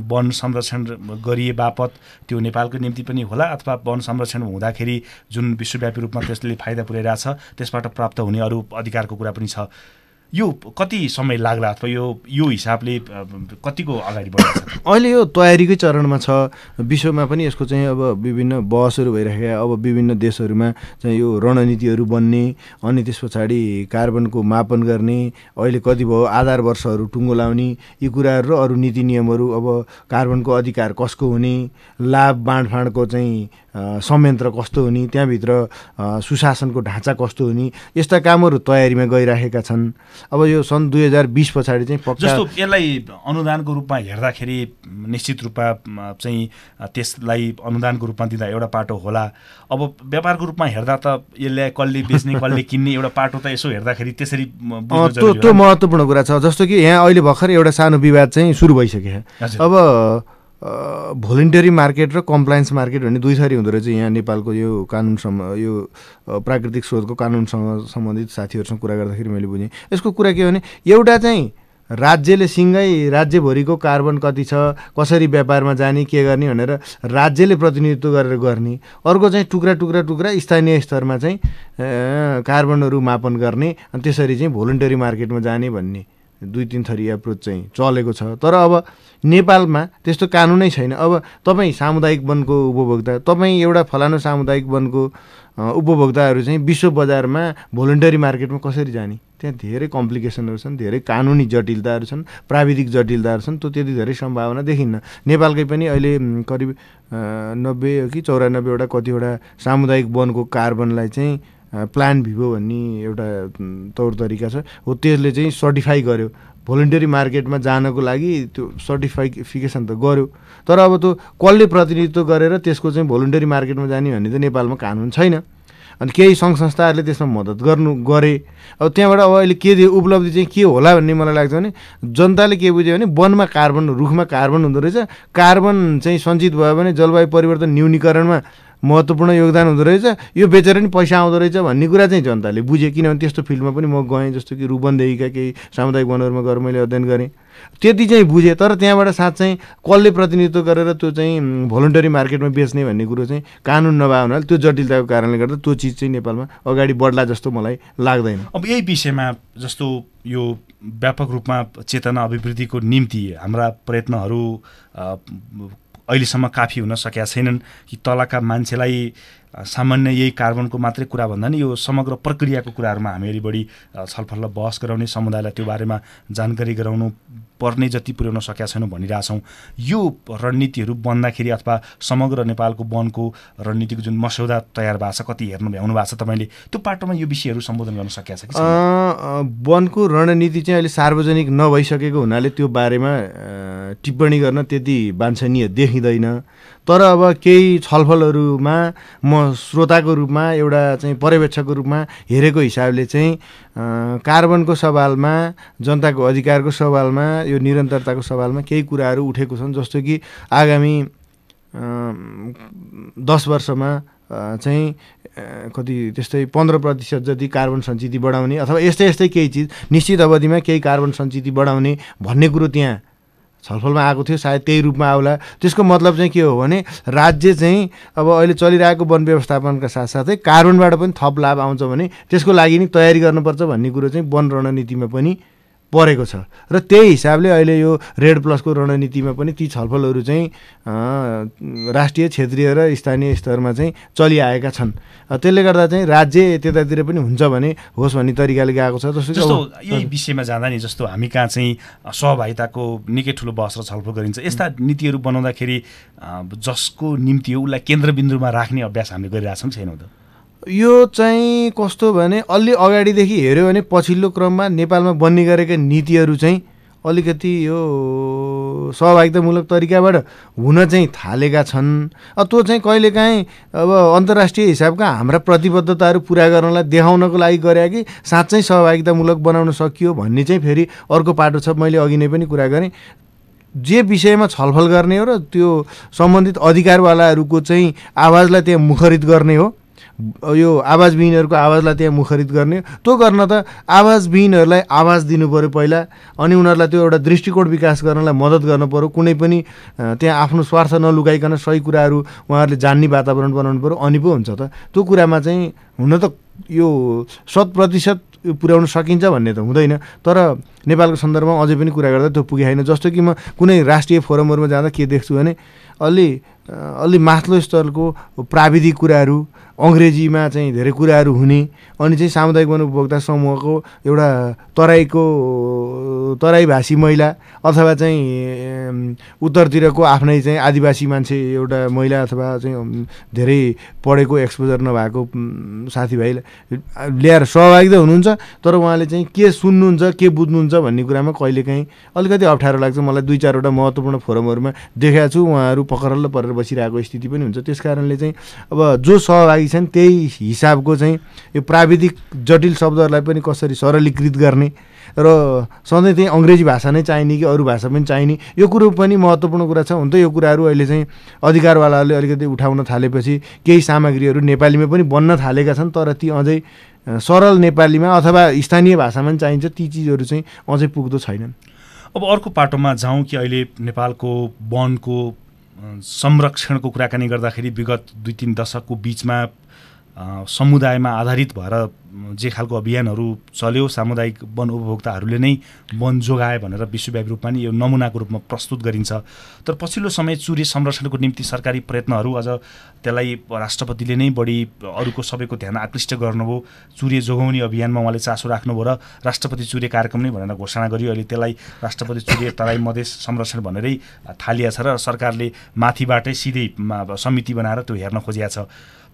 [SPEAKER 2] वन संरक्षण गरिए बापत त्यो नेपालको निम्ति पनि होला अथवा वन संरक्षण हुँदाखेरि जुन विश्वव्यापी रूपमा त्यसले फाइदा पुर्याइरहेछ त्यसबाट प्राप्त हुने अरू अधिकारको कुरा पनि छ यो कति समय लाग्ला अथवा यो यो हिसाबले कतिको अगाडि बढ्छ
[SPEAKER 1] अहिले यो तयारीकै चरणमा छ विश्वमा पनि यसको चाहिँ अब विभिन्न बहसहरू भइरहेका अब विभिन्न देशहरूमा चाहिँ यो रणनीतिहरू बन्ने अनि त्यस पछाडि कार्बनको मापन गर्ने अहिले कति भयो आधार वर्षहरू टुङ्गो लाउने यी कुराहरू र अरू नीति नियमहरू अब कार्बनको अधिकार कसको हुने लाभ बाँडफाँडको चाहिँ संयन्त्र कस्तो हुने त्यहाँभित्र सुशासनको ढाँचा कस्तो हुने यस्ता कामहरू तयारीमा गइराखेका छन् अब यो सन् दुई हजार बिस पछाडि चाहिँ पक्का जस्तो
[SPEAKER 2] यसलाई अनुदानको रूपमा हेर्दाखेरि निश्चित रूपमा चाहिँ त्यसलाई अनुदानको रूपमा दिँदा एउटा पाटो होला अब व्यापारको रूपमा हेर्दा त यसले कसले बेच्ने कसले किन्ने एउटा पाटो त यसो हेर्दाखेरि त्यसरी त्यो
[SPEAKER 1] महत्त्वपूर्ण कुरा छ जस्तो कि यहाँ अहिले भर्खर एउटा सानो विवाद चाहिँ सुरु भइसक्यो अब भोलिन्टरी मार्केट र कम्प्लायन्स मार्केट भन्ने दुई थरी हुँदो रहेछ यहाँ नेपालको यो कानुनसम्म यो प्राकृतिक स्रोतको कानुनसँग सम्बन्धित साथीहरूसँग कुरा गर्दाखेरि मैले बुझेँ यसको कुरा के भने एउटा चाहिँ राज्यले सिँगै राज्यभरिको कार्बन कति छ कसरी व्यापारमा जाने के गर्ने भनेर राज्यले प्रतिनिधित्व गरेर गर्ने अर्को चाहिँ टुक्रा टुक्रा टुक्रा स्थानीय स्तरमा चाहिँ कार्बनहरू मापन गर्ने अनि त्यसरी चाहिँ भोलिन्टरी मार्केटमा जाने भन्ने दुई तिन थरी एप्रोच चाहिँ चलेको छ तर अब नेपालमा त्यस्तो कानुनै छैन अब तपाईँ सामुदायिक वनको उपभोक्ता तपाईँ एउटा फलानु सामुदायिक वनको उपभोक्ताहरू चाहिँ विश्व बजारमा भोलन्टरी मार्केटमा कसरी जाने त्यहाँ धेरै कम्प्लिकेसनहरू छन् धेरै कानुनी जटिलताहरू छन् प्राविधिक जटिलताहरू छन् त्यो त्यति धेरै सम्भावना देखिन्न नेपालकै पनि अहिले करिब नब्बे कि चौरानब्बेवटा कतिवटा सामुदायिक वनको कार्बनलाई चाहिँ प्लान भिभो भन्ने एउटा तौर तरिका छ हो त्यसले चाहिँ सर्टिफाई गर्यो भोलिन्टरी मार्केटमा जानको लागि त्यो सर्टिफाइफिकेसन त गर्यो तर अब त्यो कसले प्रतिनिधित्व गरेर त्यसको चाहिँ भोलिन्टरी मार्केटमा जाने भन्ने त नेपालमा कानुन छैन अनि केही सङ्घ संस्थाहरूले त्यसमा मद्दत गर्नु गरे अब त्यहाँबाट अब अहिले के उपलब्धि चाहिँ के होला भन्ने मलाई लाग्छ भने जनताले के बुझ्यो भने वनमा कार्बन रुखमा कार्बन हुँदो रहेछ कार्बन चाहिँ सञ्चित भयो भने जलवायु परिवर्तन न्यूनीकरणमा महत्त्वपूर्ण योगदान हुँदो रहेछ यो बेचेर नि पैसा आउँदो रहेछ भन्ने कुरा चाहिँ जनताले बुझेँ किनभने त्यस्तो फिल्डमा पनि म गएँ जस्तो कि रुबनदेखिका केही सामुदायिक वनहरूमा गएर मैले अध्ययन गरेँ त्यति चाहिँ बुझेँ तर त्यहाँबाट साथ चाहिँ कसले प्रतिनिधित्व गरेर त्यो चाहिँ भोलिन्टरी मार्केटमा बेच्ने भन्ने कुरो चाहिँ कानुन नभए हुनाले त्यो जटिलताको कारणले गर्दा त्यो चिज चाहिँ नेपालमा अगाडि बढ्ला जस्तो मलाई लाग्दैन
[SPEAKER 2] अब यही विषयमा जस्तो यो व्यापक रूपमा चेतना अभिवृद्धिको निम्ति हाम्रा प्रयत्नहरू अहिलेसम्म काफी हुन सकेका छैनन् कि तलका मान्छेलाई सामान्य यही कार्बनको मात्रै कुरा भन्दा नि यो समग्र प्रक्रियाको कुराहरूमा अलिक बढी छलफल बहस गराउने समुदायलाई त्यो बारेमा जानकारी गराउनु पर्ने जति पुर्याउन सकेका छैनौँ भनिरहेछौँ यो रणनीतिहरू बन्दाखेरि अथवा समग्र नेपालको वनको रणनीतिको जुन मस्यौदा तयार भएको छ कति हेर्नु भ्याउनु भएको छ तपाईँले त्यो पाटोमा यो विषयहरू सम्बोधन गर्न सकिएको छ
[SPEAKER 1] कि वनको रणनीति चाहिँ अहिले सार्वजनिक नभइसकेको हुनाले त्यो बारेमा टिप्पणी गर्न त्यति वाञ्छनीय देखिँदैन तर अब केही छलफलहरूमा म श्रोताको रूपमा एउटा चाहिँ पर्यवेक्षकको रूपमा हेरेको हिसाबले चाहिँ कार्बनको सवालमा जनताको अधिकारको सवालमा यो निरन्तरताको सवालमा केही कुराहरू उठेको छन् जस्तो कि आगामी दस वर्षमा चाहिँ कति त्यस्तै पन्ध्र प्रतिशत जति कार्बन सञ्चिति बढाउने अथवा यस्तै यस्तै केही चिज निश्चित अवधिमा केही कार्बन सञ्चिति बढाउने भन्ने कुरो त्यहाँ छलफलमा आएको थियो सायद त्यही रूपमा आउला त्यसको मतलब चाहिँ के हो भने राज्य चाहिँ अब अहिले चलिरहेको वन व्यवस्थापनका साथसाथै कार्बनबाट पनि थप लाभ आउँछ भने त्यसको लागि नि तयारी गर्नुपर्छ भन्ने कुरो चाहिँ वन रणनीतिमा पनि परेको छ र त्यही हिसाबले अहिले यो रेड प्लसको रणनीतिमा पनि ती छलफलहरू चाहिँ राष्ट्रिय क्षेत्रीय र स्थानीय स्तरमा चाहिँ चलिआएका छन् त्यसले गर्दा चाहिँ राज्य त्यतातिर पनि हुन्छ भने होस् भन्ने तरिकाले गएको छ जस्तो जस्तो यही
[SPEAKER 2] विषयमा जाँदा नि जस्तो हामी कहाँ चाहिँ सहभागिताको निकै ठुलो बहस र छलफल गरिन्छ यस्ता नीतिहरू बनाउँदाखेरि जसको निम्ति हो उसलाई केन्द्रबिन्दुमा राख्ने अभ्यास हामीले गरिरहेछौँ छैनौँ त
[SPEAKER 1] यो चाहिँ कस्तो भने अलि अगाडिदेखि हेऱ्यो भने पछिल्लो क्रममा नेपालमा बन्ने गरेका नीतिहरू चाहिँ अलिकति यो सहभागितामूलक तरिकाबाट हुन चाहिँ थालेका छन् त्यो चाहिँ कहिलेकाहीँ अब अन्तर्राष्ट्रिय हिसाबका हाम्रा प्रतिबद्धताहरू पुरा गर्नलाई देखाउनको लागि गरे कि साँच्चै सहभागितामूलक बनाउन सकियो भन्ने चाहिँ फेरि अर्को पाटो छ मैले अघि नै पनि कुरा गरेँ जे विषयमा छलफल गर्ने हो र त्यो सम्बन्धित अधिकारवालाहरूको चाहिँ आवाजलाई त्यहाँ मुखरित गर्ने हो यो आवाजविहीनहरूको आवाजलाई त्यहाँ मुखरित गर्ने त्यो गर्न त आवाजविहीनहरूलाई आवाज दिनु पऱ्यो पहिला अनि उनीहरूलाई त्यो एउटा दृष्टिकोण विकास गर्नलाई मद्दत गर्नु पऱ्यो कुनै पनि त्यहाँ आफ्नो स्वार्थ नलुगाइकन सही कुराहरू उहाँहरूले जान्ने वातावरण बनाउनु पऱ्यो अनि पो हुन्छ त त्यो कुरामा चाहिँ हुन त यो शत प्रतिशत पुर्याउन सकिन्छ भन्ने त हुँदैन तर नेपालको सन्दर्भमा अझै पनि कुरा गर्दा त्यो पुगेन जस्तो कि म कुनै राष्ट्रिय फोरमहरूमा जाँदा के देख्छु भने अलि अलि माथिल्लो स्तरको प्राविधिक कुराहरू अङ्ग्रेजीमा चाहिँ धेरै कुराहरू हुने अनि चाहिँ सामुदायिक वन उपभोक्ता समूहको एउटा तराईको तराई भाषी महिला अथवा चाहिँ उत्तरतिरको आफ्नै चाहिँ आदिवासी मान्छे एउटा महिला अथवा चाहिँ धेरै पढेको एक्सपोजर नभएको साथीभाइ ल्याएर सहभागी त हुनुहुन्छ तर उहाँले चाहिँ के सुन्नुहुन्छ के बुझ्नुहुन्छ भन्ने कुरामा कहिलेकाहीँ अलिकति अप्ठ्यारो लाग्छ मलाई दुई चारवटा महत्त्वपूर्ण फोरमहरूमा देखाएको छु उहाँहरू पखरल्ल परेर बसिरहेको स्थिति पनि हुन्छ त्यस कारणले चाहिँ अब जो सहभागी छन् त्यही हिसाबको चाहिँ यो प्राविधिक जटिल शब्दहरूलाई पनि कसरी सरलीकृत गर्ने र सधैँ त्यही अङ्ग्रेजी भाषा नै चाहिने कि अरू भाषा पनि चाहिने यो कुरो पनि महत्त्वपूर्ण कुरा छ हुन त यो कुराहरू अहिले चाहिँ अधिकारवालाहरूले अलिकति उठाउन थालेपछि केही सामग्रीहरू नेपालीमा पनि बन्न थालेका छन् तर ती अझै सरल नेपालीमा अथवा स्थानीय भाषामा पनि चाहिन्छ ती चिजहरू चाहिँ अझै पुग्दो छैनन्
[SPEAKER 2] अब अर्को पाटोमा जाउँ कि अहिले नेपालको वनको संरक्षणको कुराकानी गर्दाखेरि विगत दुई तिन दशकको बिचमा समुदायमा आधारित भएर जे खालको अभियानहरू चल्यो सामुदायिक वन उपभोक्ताहरूले नै वन जोगाए भनेर विश्वव्यापी रूपमा नि यो नमुनाको रूपमा प्रस्तुत गरिन्छ तर पछिल्लो समय चुरे संरक्षणको निम्ति सरकारी प्रयत्नहरू अझ त्यसलाई राष्ट्रपतिले नै बढी अरूको सबैको ध्यान आकृष्ट गर्नुभयो चुरे जोगाउने अभियानमा उहाँले चासो राख्नुभयो र राष्ट्रपति चुरे कार्यक्रम नै भनेर घोषणा गरियो अहिले त्यसलाई राष्ट्रपति चुरे तराई मधेस संरक्षण भनेरै थालिया छ र सरकारले माथिबाटै सिधै समिति बनाएर त्यो हेर्न खोजिया छ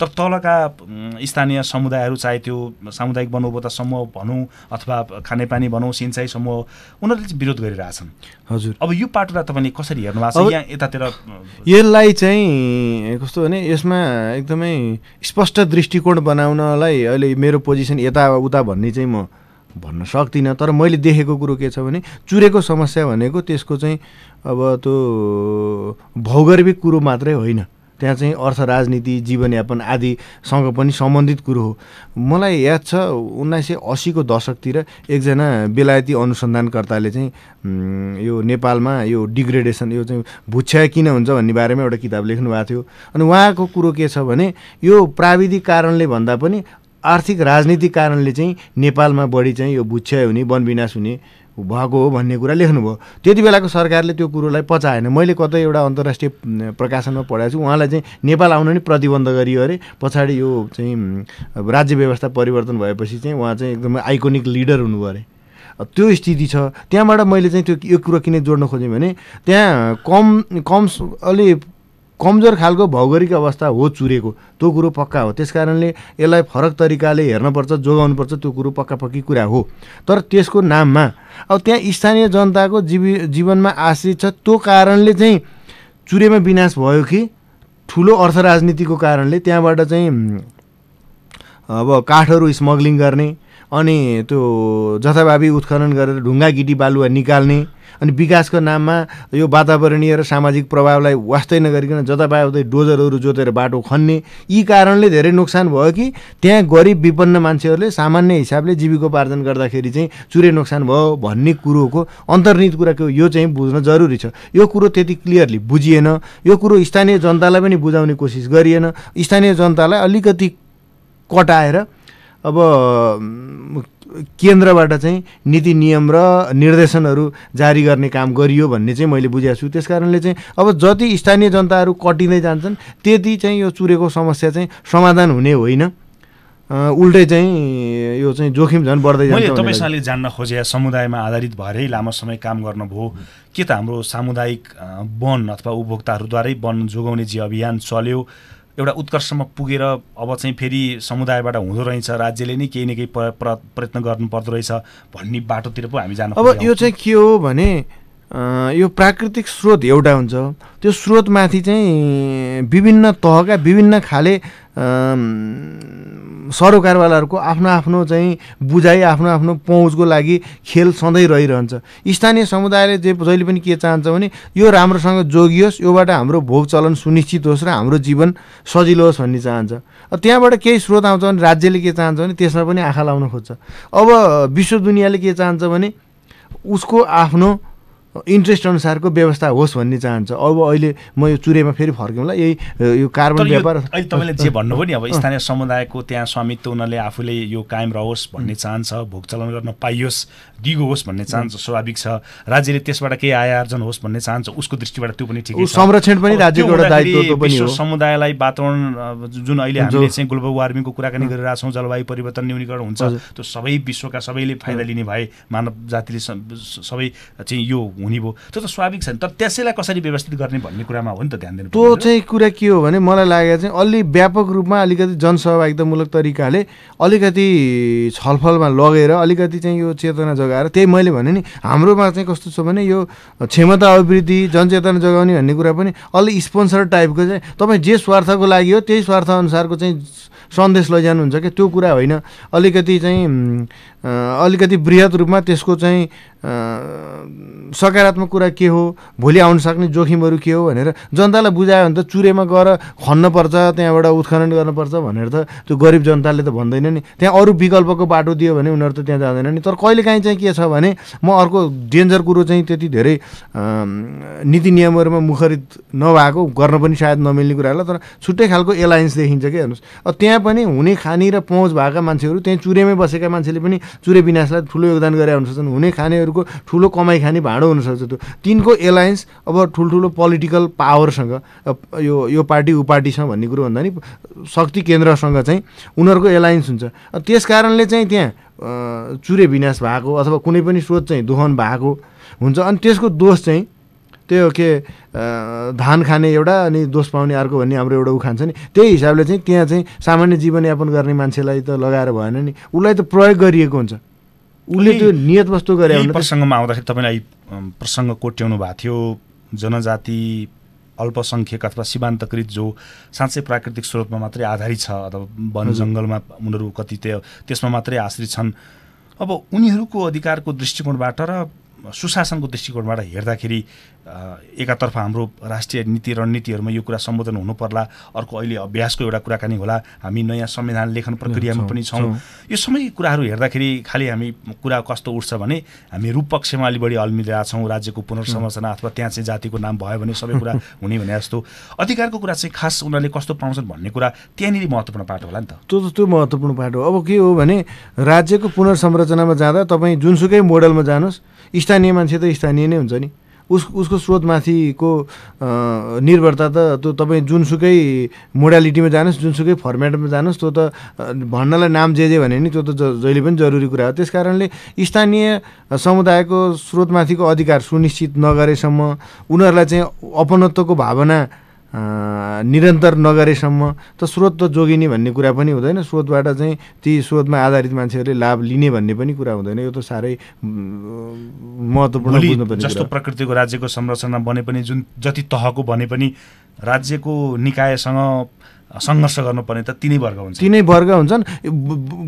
[SPEAKER 2] तर तलका स्थानीय समुदायहरू चाहे त्यो सामुदायिक बनौबता समूह भनौँ अथवा खानेपानी भनौँ सिँचाइ समूह उनीहरूले चाहिँ विरोध गरिरहेछन् हजुर अब
[SPEAKER 1] यो पाटोलाई तपाईँले कसरी हेर्नु भएको छ यहाँ यतातिर यसलाई चाहिँ कस्तो भने यसमा एकदमै स्पष्ट दृष्टिकोण बनाउनलाई अहिले मेरो पोजिसन यता उता भन्ने चाहिँ म भन्न सक्दिनँ तर मैले देखेको कुरो के छ भने चुरेको समस्या भनेको त्यसको चाहिँ अब त्यो भौगर्भिक कुरो मात्रै होइन त्यहाँ चाहिँ अर्थ राजनीति जीवनयापन आदिसँग पनि सम्बन्धित कुरो हो मलाई याद छ उन्नाइस सय असीको दशकतिर एकजना बेलायती अनुसन्धानकर्ताले चाहिँ यो नेपालमा यो डिग्रेडेसन यो चाहिँ भुच्छ्या किन हुन्छ भन्ने बारेमा एउटा किताब लेख्नु भएको थियो अनि उहाँको कुरो के छ भने यो प्राविधिक कारणले भन्दा पनि आर्थिक राजनीतिक कारणले चाहिँ नेपालमा बढी चाहिँ यो भुच्छ्या हुने वनविनाश हुने भएको हो भन्ने कुरा लेख्नुभयो त्यति बेलाको सरकारले त्यो कुरोलाई पचाएन मैले कतै एउटा अन्तर्राष्ट्रिय प्रकाशनमा पढाएको छु उहाँलाई चाहिँ नेपाल आउन नै प्रतिबन्ध गरियो अरे पछाडि यो चाहिँ राज्य व्यवस्था परिवर्तन भएपछि चाहिँ उहाँ चाहिँ एकदमै आइकोनिक लिडर हुनुभयो अरे त्यो स्थिति छ त्यहाँबाट मैले चाहिँ त्यो यो कुरो किन जोड्न खोजेँ भने त्यहाँ कम कम अलि कमजोर खालको भौगोलिक अवस्था हो चुरेको त्यो कुरो पक्का हो त्यस कारणले यसलाई फरक तरिकाले हेर्नुपर्छ जोगाउनुपर्छ त्यो कुरो पक्का पक्की कुरा हो तर त्यसको नाममा अब त्यहाँ स्थानीय जनताको जीवी जीवनमा आश्रित छ त्यो कारणले चाहिँ चुरेमा विनाश भयो कि ठुलो अर्थ राजनीतिको कारणले त्यहाँबाट चाहिँ अब काठहरू स्मग्लिङ गर्ने अनि त्यो जथाभावी उत्खनन गरेर ढुङ्गा गिटी बालुवा निकाल्ने अनि विकासको नाममा यो वातावरणीय र सामाजिक प्रभावलाई वास्तै नगरिकन पायो उतै डोजरहरू जोतेर बाटो खन्ने यी कारणले धेरै नोक्सान भयो कि त्यहाँ गरिब विपन्न मान्छेहरूले सामान्य हिसाबले जीविकोपार्जन गर्दाखेरि चाहिँ चुरे नोक्सान भयो भन्ने कुरोको अन्तर्निहित कुराको यो चाहिँ बुझ्न जरुरी छ यो कुरो त्यति क्लियरली बुझिएन यो कुरो स्थानीय जनतालाई पनि बुझाउने कोसिस गरिएन स्थानीय जनतालाई अलिकति कटाएर अब केन्द्रबाट चाहिँ नीति नियम र निर्देशनहरू जारी गर्ने काम गरियो भन्ने चाहिँ मैले बुझेको छु त्यस कारणले चाहिँ अब जति स्थानीय जनताहरू कटिँदै जान्छन् त्यति चाहिँ यो चुरेको समस्या चाहिँ समाधान हुने होइन उल्टै चाहिँ यो चाहिँ जोखिम झन् बढ्दै जान्छ तपाईँसँगले
[SPEAKER 2] जान्न खोजे समुदायमा आधारित भएरै लामो समय काम गर्नुभयो के त हाम्रो सामुदायिक वन अथवा उपभोक्ताहरूद्वारै वन जोगाउने जे अभियान चल्यो एउटा उत्कर्षमा पुगेर अब चाहिँ फेरि समुदायबाट हुँदो रहेछ राज्यले नै केही न केही प्रयत्न
[SPEAKER 1] गर्नुपर्दो रहेछ भन्ने बाटोतिर पो हामी जानु अब यो चाहिँ के हो भने यो प्राकृतिक स्रोत एउटा हुन्छ त्यो स्रोतमाथि चाहिँ विभिन्न तहका विभिन्न खाले सरोकारवालाहरूको आफ्नो आफ्नो चाहिँ बुझाइ आफ्नो आफ्नो पहुँचको लागि खेल सधैँ रहिरहन्छ स्थानीय समुदायले जे जहिले पनि के चाहन्छ भने यो राम्रोसँग जोगियोस् योबाट हाम्रो भोग चलन सुनिश्चित होस् र हाम्रो जीवन सजिलो होस् भन्ने चाहन्छ त्यहाँबाट केही स्रोत आउँछ भने राज्यले के चाहन्छ भने त्यसमा पनि आँखा लाउन खोज्छ अब विश्व दुनियाँले के चाहन्छ भने उसको आफ्नो इन्ट्रेस्ट अनुसारको व्यवस्था होस् भन्ने चाहन्छ अब अहिले म यो चुरेमा फेरि फर्क्यौँला यही यो कार्बन व्यापार अहिले तपाईँले जे भन्नुभयो नि अब स्थानीय
[SPEAKER 2] समुदायको त्यहाँ स्वामित्व उनीहरूले आफूले यो कायम रहोस् भन्ने चाहन्छ भोग चलन गर्न पाइयोस् दिगो होस् भन्ने चाहन्छ स्वाभाविक छ राज्यले त्यसबाट केही आय आर्जन होस् भन्ने चाहन्छ उसको दृष्टिबाट त्यो पनि ठिक संरक्षण पनि राज्यको एउटा दायित्व समुदायलाई वातावरण जुन अहिले हामीले चाहिँ ग्लोबल वार्मिङको कुराकानी गरिरहेको छौँ जलवायु परिवर्तन न्यूनीकरण हुन्छ त्यो सबै विश्वका सबैले फाइदा लिने भए मानव जातिले सबै चाहिँ यो हुने भयो त्यो त स्वाभाविक छ नि तर त्यसैलाई कसरी व्यवस्थित गर्ने भन्ने कुरामा हो नि त ध्यान दिनु
[SPEAKER 1] त्यो चाहिँ कुरा के हो भने मलाई लागेको चाहिँ अलि व्यापक रूपमा अलिकति जनसहभागितामूलक तरिकाले अलिकति छलफलमा लगेर अलिकति चाहिँ यो चेतना जगाएर त्यही मैले भने नि हाम्रोमा चाहिँ कस्तो छ भने यो क्षमता अभिवृद्धि जनचेतना जगाउने भन्ने कुरा पनि अलि स्पोन्सर टाइपको चाहिँ तपाईँ जे स्वार्थको लागि हो त्यही स्वार्थअनुसारको चाहिँ सन्देश लैजानुहुन्छ क्या त्यो कुरा होइन अलिकति चाहिँ अलिकति वृहत रूपमा त्यसको चाहिँ सकारात्मक कुरा के हो भोलि आउन सक्ने जोखिमहरू के हो भनेर जनतालाई बुझायो भने त चुरेमा गएर खन्नपर्छ त्यहाँबाट उत्खनन गर्नुपर्छ भनेर त त्यो गरिब जनताले त भन्दैन नि त्यहाँ अरू विकल्पको बाटो दियो भने उनीहरू त त्यहाँ जाँदैन नि तर कहिलेकाहीँ चाहिँ के छ भने म अर्को डेन्जर कुरो चाहिँ त्यति धेरै नीति नियमहरूमा मुखरित नभएको गर्न पनि सायद नमिल्ने कुरा होला तर छुट्टै खालको एलायन्स देखिन्छ कि हेर्नुहोस् अब त्यहाँ पनि हुने खाने र पहुँच भएका मान्छेहरू त्यहीँ चुरेमै बसेका मान्छेले पनि चुरे विनाशलाई ठुलो योगदान गरे हुन सक्छन् हुने खानेहरू उनीहरूको ठुलो कमाइ खाने भाँडो हुनसक्छ त्यो तिनको एलायन्स अब ठुल्ठुलो पोलिटिकल पावरसँग यो यो पार्टी ऊ पार्टीसँग भन्ने कुरो भन्दा नि शक्ति केन्द्रसँग चाहिँ उनीहरूको एलायन्स हुन्छ त्यस कारणले चाहिँ त्यहाँ चुरे विनाश भएको अथवा कुनै पनि स्रोत चाहिँ दोहन भएको हुन्छ अनि त्यसको दोष चाहिँ त्यो के धान खाने एउटा अनि दोष पाउने अर्को भन्ने हाम्रो एउटा ऊ खान्छ नि त्यही हिसाबले चाहिँ त्यहाँ चाहिँ सामान्य जीवनयापन गर्ने मान्छेलाई त लगाएर भएन नि उसलाई त प्रयोग गरिएको हुन्छ
[SPEAKER 2] उसले त्यो नियत वस्तु गरे प्रसङ्गमा आउँदाखेरि तपाईँलाई प्रसङ्ग कोट्याउनु भएको थियो जनजाति अल्पसङ्ख्यक अथवा सीमान्तकृत जो साँच्चै प्राकृतिक स्रोतमा मात्रै आधारित छ अथवा वन जङ्गलमा उनीहरू त्यो त्यसमा मात्रै आश्रित छन् अब उनीहरूको अधिकारको दृष्टिकोणबाट र सुशासनको दृष्टिकोणबाट हेर्दाखेरि एकातर्फ हाम्रो राष्ट्रिय नीति रणनीतिहरूमा यो कुरा सम्बोधन हुनुपर्ला अर्को अहिले अभ्यासको एउटा कुराकानी होला हामी नयाँ संविधान लेखन प्रक्रियामा पनि छौँ यो सबै कुराहरू हेर्दाखेरि खालि हामी कुरा कस्तो उठ्छ भने हामी रूपपक्षमा अलि बढी अल्मिरहेका छौँ राज्यको पुनर्संरचना अथवा त्यहाँ चाहिँ जातिको नाम भयो भने सबै कुरा हुने भने जस्तो अधिकारको कुरा चाहिँ खास उनीहरूले कस्तो पाउँछन् भन्ने
[SPEAKER 1] कुरा त्यहाँनिर महत्त्वपूर्ण पाठ होला नि त त्यो त त्यो महत्त्वपूर्ण पाठ अब के हो भने राज्यको पुनर्संरचनामा जाँदा तपाईँ जुनसुकै मोडलमा जानुहोस् स्थानीय मान्छे त स्थानीय नै हुन्छ नि उस उसको स्रोतमाथिको निर्भरता त त्यो तपाईँ जुनसुकै मोडालिटीमा जानुहोस् जुनसुकै फर्मेटमा जानुहोस् त्यो त भन्नलाई नाम जे जे भने नि त्यो त जहिले पनि जरुरी कुरा हो त्यस कारणले स्थानीय समुदायको स्रोतमाथिको अधिकार सुनिश्चित नगरेसम्म उनीहरूलाई चाहिँ अपनत्वको भावना निरन्तर नगरेसम्म त स्रोत त जोगिने भन्ने कुरा पनि हुँदैन स्रोतबाट चाहिँ ती स्रोतमा आधारित मान्छेहरूले लाभ लिने भन्ने पनि कुरा हुँदैन यो त साह्रै महत्त्वपूर्ण जस्तो
[SPEAKER 2] प्रकृतिको राज्यको संरचना बने पनि जुन जति तहको भने पनि राज्यको निकायसँग
[SPEAKER 1] सङ्घर्ष गर्नुपर्ने त तिनै वर्ग हुन्छ तिनै वर्ग हुन्छन्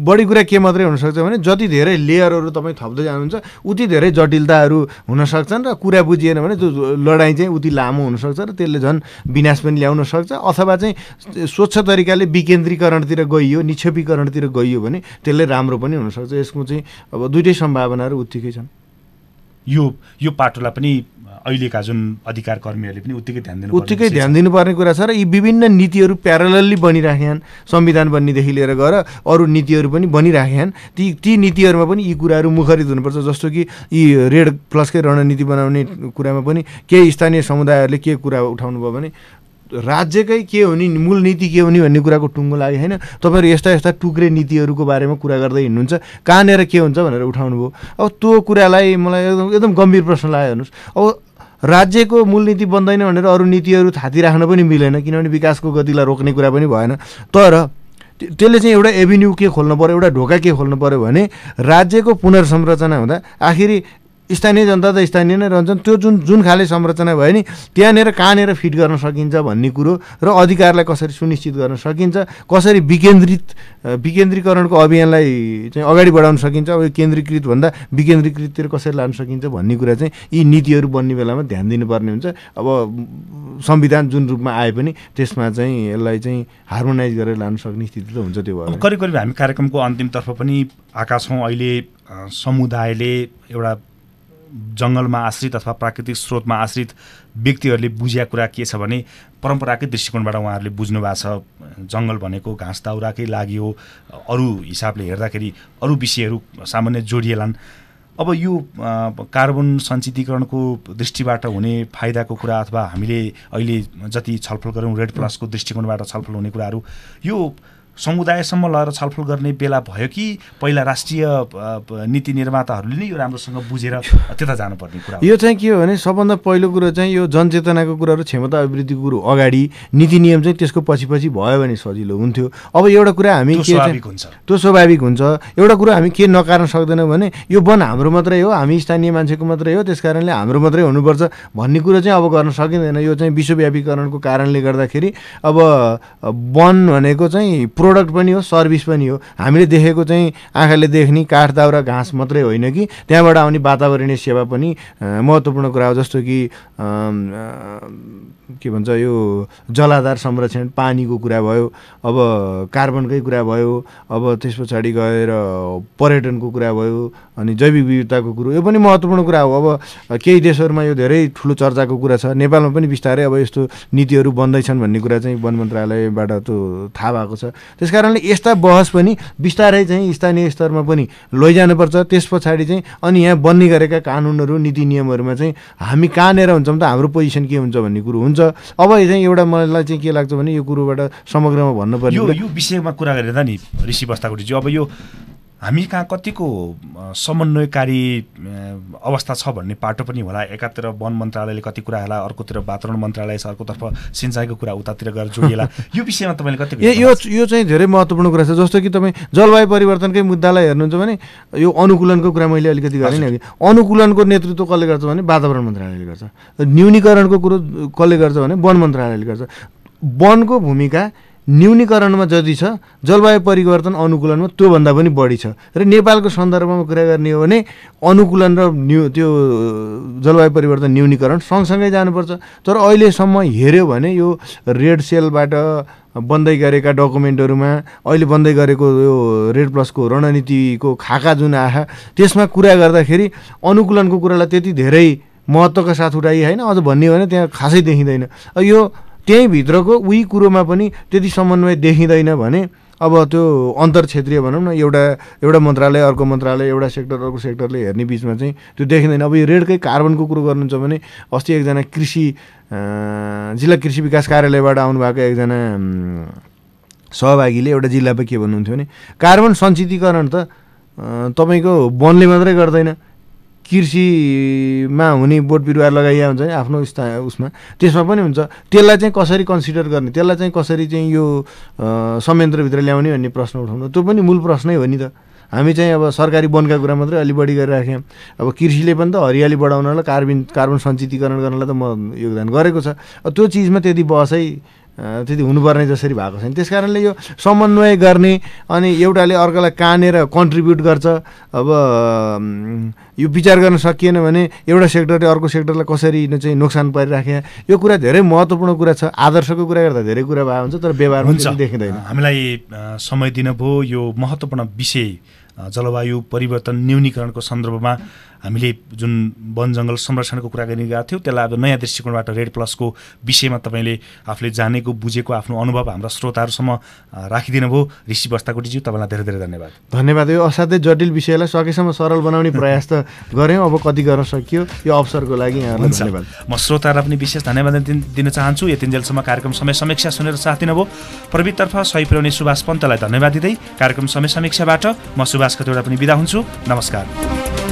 [SPEAKER 1] बढी कुरा के मात्रै हुनसक्छ भने जति धेरै लेयरहरू तपाईँ थप्दै जानुहुन्छ उति धेरै जटिलताहरू हुनसक्छन् र कुरा बुझिएन भने त्यो लडाइँ चाहिँ उति लामो हुनसक्छ र त्यसले झन् विनाश पनि ल्याउन सक्छ अथवा चाहिँ स्वच्छ तरिकाले विकेन्द्रीकरणतिर गइयो निक्षेपीकरणतिर गइयो भने त्यसले राम्रो पनि हुनसक्छ यसको चाहिँ अब दुइटै सम्भावनाहरू उत्तिकै छन् यो यो पाटोलाई पनि अहिलेका जुन अधिकार
[SPEAKER 2] कर्मीहरूले पनि उत्तिकै ध्यान
[SPEAKER 1] दिनु उत्तिकै ध्यान दिनुपर्ने कुरा छ र यी विभिन्न नीतिहरू प्यारलल्ली बनिराखेन संविधान बन्नेदेखि लिएर गएर अरू नीतिहरू पनि बनिराखेन ती ती नीतिहरूमा पनि यी कुराहरू मुखरित हुनुपर्छ जस्तो कि यी रेड प्लसकै रणनीति बनाउने कुरामा पनि केही स्थानीय समुदायहरूले के कुरा उठाउनु भयो भने राज्यकै के हो नि मूल नीति के हो नि भन्ने कुराको टुङ्गो लाग्यो होइन तपाईँहरू यस्ता यस्ता टुक्रे नीतिहरूको बारेमा कुरा गर्दै हिँड्नुहुन्छ कहाँनिर के हुन्छ भनेर उठाउनु भयो अब त्यो कुरालाई मलाई एकदम एकदम गम्भीर प्रश्न लाग्यो हेर्नुहोस् अब राज्यको मूल नीति बन्दैन भनेर अरू नीतिहरू राख्न पनि मिलेन किनभने विकासको गतिलाई रोक्ने कुरा पनि भएन तर त्यसले चाहिँ एउटा एभिन्यू के खोल्नु पऱ्यो एउटा ढोका के खोल्नु पऱ्यो भने राज्यको पुनर्संरचना हुँदा आखिरी स्थानीय जनता त स्थानीय नै रहन्छन् त्यो जुन जुन खाले संरचना भयो नि त्यहाँनिर कहाँनिर फिट गर्न सकिन्छ भन्ने कुरो र अधिकारलाई कसरी सुनिश्चित गर्न सकिन्छ कसरी विकेन्द्रित विकेन्द्रीकरणको अभियानलाई चाहिँ अगाडि बढाउन सकिन्छ अब केन्द्रीकृत भन्दा विकेन्द्रीकृततिर कसरी लान सकिन्छ भन्ने कुरा चाहिँ यी नीतिहरू बन्ने बेलामा ध्यान दिनुपर्ने हुन्छ अब संविधान जुन रूपमा आए पनि त्यसमा चाहिँ यसलाई चाहिँ हार्मोनाइज गरेर लान सक्ने स्थिति त हुन्छ त्यो भएर
[SPEAKER 2] करिब करिब हामी कार्यक्रमको अन्तिमतर्फ पनि आएका छौँ अहिले समुदायले एउटा जङ्गलमा आश्रित अथवा प्राकृतिक स्रोतमा आश्रित व्यक्तिहरूले बुझेका कुरा के छ भने परम्पराकै दृष्टिकोणबाट उहाँहरूले बुझ्नु भएको छ जङ्गल भनेको घाँस दाउराकै लागि हो अरू हिसाबले हेर्दाखेरि अरू विषयहरू सामान्य जोडिएलान् अब यो कार्बन सञ्चितीकरणको दृष्टिबाट हुने फाइदाको कुरा अथवा हामीले अहिले जति छलफल गऱ्यौँ रेड प्लसको दृष्टिकोणबाट छलफल हुने कुराहरू यो समुदायसम्म लगेर छलफल गर्ने बेला भयो कि पहिला राष्ट्रिय नीति निर्माताहरूले नै यो राम्रोसँग बुझेर त्यता जानुपर्ने कुरा यो
[SPEAKER 1] चाहिँ के हो भने सबभन्दा पहिलो कुरो चाहिँ यो जनचेतनाको कुराहरू क्षमता अभिवृद्धि कुरो अगाडि नीति नियम चाहिँ त्यसको पछि पछि भयो भने सजिलो हुन्थ्यो अब एउटा कुरा हामी के हुन्छ त्यो स्वाभाविक हुन्छ एउटा कुरो हामी के नकार्न सक्दैनौँ भने यो वन हाम्रो मात्रै हो हामी स्थानीय मान्छेको मात्रै हो त्यस कारणले हाम्रो मात्रै हुनुपर्छ भन्ने कुरो चाहिँ अब गर्न सकिँदैन यो चाहिँ विश्वव्यापीकरणको कारणले गर्दाखेरि अब वन भनेको चाहिँ प्रोडक्ट पनि हो सर्भिस पनि हो हामीले देखेको चाहिँ आँखाले देख्ने काठ दाउरा घाँस मात्रै होइन कि त्यहाँबाट आउने वातावरणीय सेवा पनि महत्त्वपूर्ण कुरा हो जस्तो कि के भन्छ यो जलाधार संरक्षण पानीको कुरा भयो अब कार्बनकै कुरा भयो अब त्यस पछाडि गएर पर्यटनको कुरा भयो अनि जैविक विविधताको कुरो यो पनि महत्त्वपूर्ण कुरा हो अब केही देशहरूमा यो धेरै ठुलो चर्चाको कुरा छ नेपालमा पनि बिस्तारै अब यस्तो नीतिहरू बन्दैछन् भन्ने कुरा चाहिँ वन मन्त्रालयबाट त्यो थाहा भएको छ त्यस कारणले यस्ता बहस पनि बिस्तारै चाहिँ स्थानीय स्तरमा पनि लैजानुपर्छ त्यस पछाडि चाहिँ अनि यहाँ बन्ने गरेका कानुनहरू नीति नियमहरूमा चाहिँ हामी कहाँनिर हुन्छौँ त हाम्रो पोजिसन के हुन्छ भन्ने कुरो हुन्छ अब चाहिँ एउटा मलाई चाहिँ के लाग्छ भने यो कुरोबाट समग्रमा भन्नुपर्ने यो
[SPEAKER 2] विषयमा कुरा गरेर नि ऋषि बस्ताकोटीज्यू अब यो हामी कहाँ कतिको समन्वयकारी अवस्था छ भन्ने पाटो पनि होला एकातिर वन मन्त्रालयले कति
[SPEAKER 1] कुरा होला अर्कोतिर वातावरण मन्त्रालय छ अर्कोतर्फ सिँचाइको कुरा उतातिर गएर जोडिएला
[SPEAKER 2] यो विषयमा तपाईँले कति यो
[SPEAKER 1] यो चाहिँ धेरै महत्त्वपूर्ण कुरा छ जस्तो कि तपाईँ जलवायु परिवर्तनकै मुद्दालाई हेर्नुहुन्छ भने यो अनुकूलनको कुरा मैले अलिकति गरेँ नि अघि अनुकूलनको नेतृत्व कसले गर्छ भने वातावरण मन्त्रालयले गर्छ न्यूनीकरणको कुरो कसले गर्छ भने वन मन्त्रालयले गर्छ वनको भूमिका न्यूनीकरणमा जति छ जलवायु परिवर्तन अनुकूलनमा त्योभन्दा पनि बढी छ र नेपालको सन्दर्भमा कुरा गर्ने हो भने अनुकूलन र न्यु त्यो जलवायु परिवर्तन न्यूनीकरण सँगसँगै जानुपर्छ तर अहिलेसम्म हेऱ्यो भने यो रेड सेलबाट बन्दै गरेका डकुमेन्टहरूमा अहिले बन्दै गरेको यो रेड प्लसको रणनीतिको खाका जुन आहा त्यसमा कुरा गर्दाखेरि अनुकूलनको कुरालाई त्यति धेरै महत्त्वका साथ उठाइ होइन अझ भन्ने हो भने त्यहाँ खासै देखिँदैन यो त्यहीँभित्रको उही कुरोमा पनि त्यति समन्वय देखिँदैन भने अब त्यो अन्तर क्षेत्रीय भनौँ न एउटा एउटा मन्त्रालय अर्को मन्त्रालय एउटा सेक्टर अर्को सेक्टरले हेर्ने बिचमा चाहिँ त्यो देखिँदैन अब यो रेडकै कार्बनको कुरो गर्नुहुन्छ भने अस्ति एकजना कृषि जिल्ला कृषि विकास कार्यालयबाट आउनुभएको एकजना सहभागीले एउटा जिल्लामा के भन्नुहुन्थ्यो भने कार्बन सञ्चितीकरण त तपाईँको वनले मात्रै गर्दैन कृषिमा हुने बोट बिरुवा लगाइया हुन्छ नि आफ्नो स्था उसमा त्यसमा पनि हुन्छ त्यसलाई चाहिँ कसरी कन्सिडर गर्ने त्यसलाई चाहिँ कसरी चाहिँ यो संयन्त्रभित्र ल्याउने भन्ने प्रश्न उठाउनु त्यो पनि मूल प्रश्नै हो नि त हामी चाहिँ अब सरकारी वनका कुरा मात्रै अलि बढी गरिराख्यौँ अब कृषिले पनि त हरियाली बढाउनलाई कार्बन कार्बन सञ्चितीकरण गर्नलाई त म योगदान गरेको छ त्यो चिजमा त्यति बहसै त्यति हुनुपर्ने जसरी भएको छैन त्यस कारणले यो समन्वय गर्ने अनि एउटाले अर्कोलाई कानेर कन्ट्रिब्युट गर्छ अब यो विचार गर्न सकिएन भने एउटा सेक्टरले अर्को सेक्टरलाई कसरी चाहिँ नोक्सान परिराखे यो कुरा धेरै महत्त्वपूर्ण कुरा छ आदर्शको कुरा गर्दा धेरै कुरा भएको हुन्छ तर व्यवहारमा देखिँदैन
[SPEAKER 2] हामीलाई समय दिनुभयो यो महत्त्वपूर्ण विषय जलवायु परिवर्तन न्यूनीकरणको सन्दर्भमा हामीले जुन वन जङ्गल संरक्षणको कुरा गरिरहेका गएको थियौँ त्यसलाई अब नयाँ दृष्टिकोणबाट रेड प्लसको विषयमा तपाईँले आफूले जानेको बुझेको आफ्नो अनुभव हाम्रा श्रोताहरूसम्म राखिदिनु भयो ऋषि बस्ताकोटीज्यू तपाईँलाई धेरै धेरै धन्यवाद
[SPEAKER 1] धन्यवाद यो असाध्यै जटिल विषयलाई सकेसम्म सरल बनाउने प्रयास त गऱ्यौँ अब कति गर्न सकियो यो अवसरको लागि यहाँलाई धन्यवाद म
[SPEAKER 2] श्रोताहरूलाई पनि विशेष धन्यवाद दिन चाहन्छु यतिन्जेलसम्म कार्यक्रम समय समीक्षा सुनेर साथ दिनुभयो प्रवितर्फ सही पुर्याउने सुभाष पन्तलाई धन्यवाद दिँदै कार्यक्रम समय समीक्षाबाट म सुभाष सुभाष खतिवटा पनि बिदा हुन्छु नमस्कार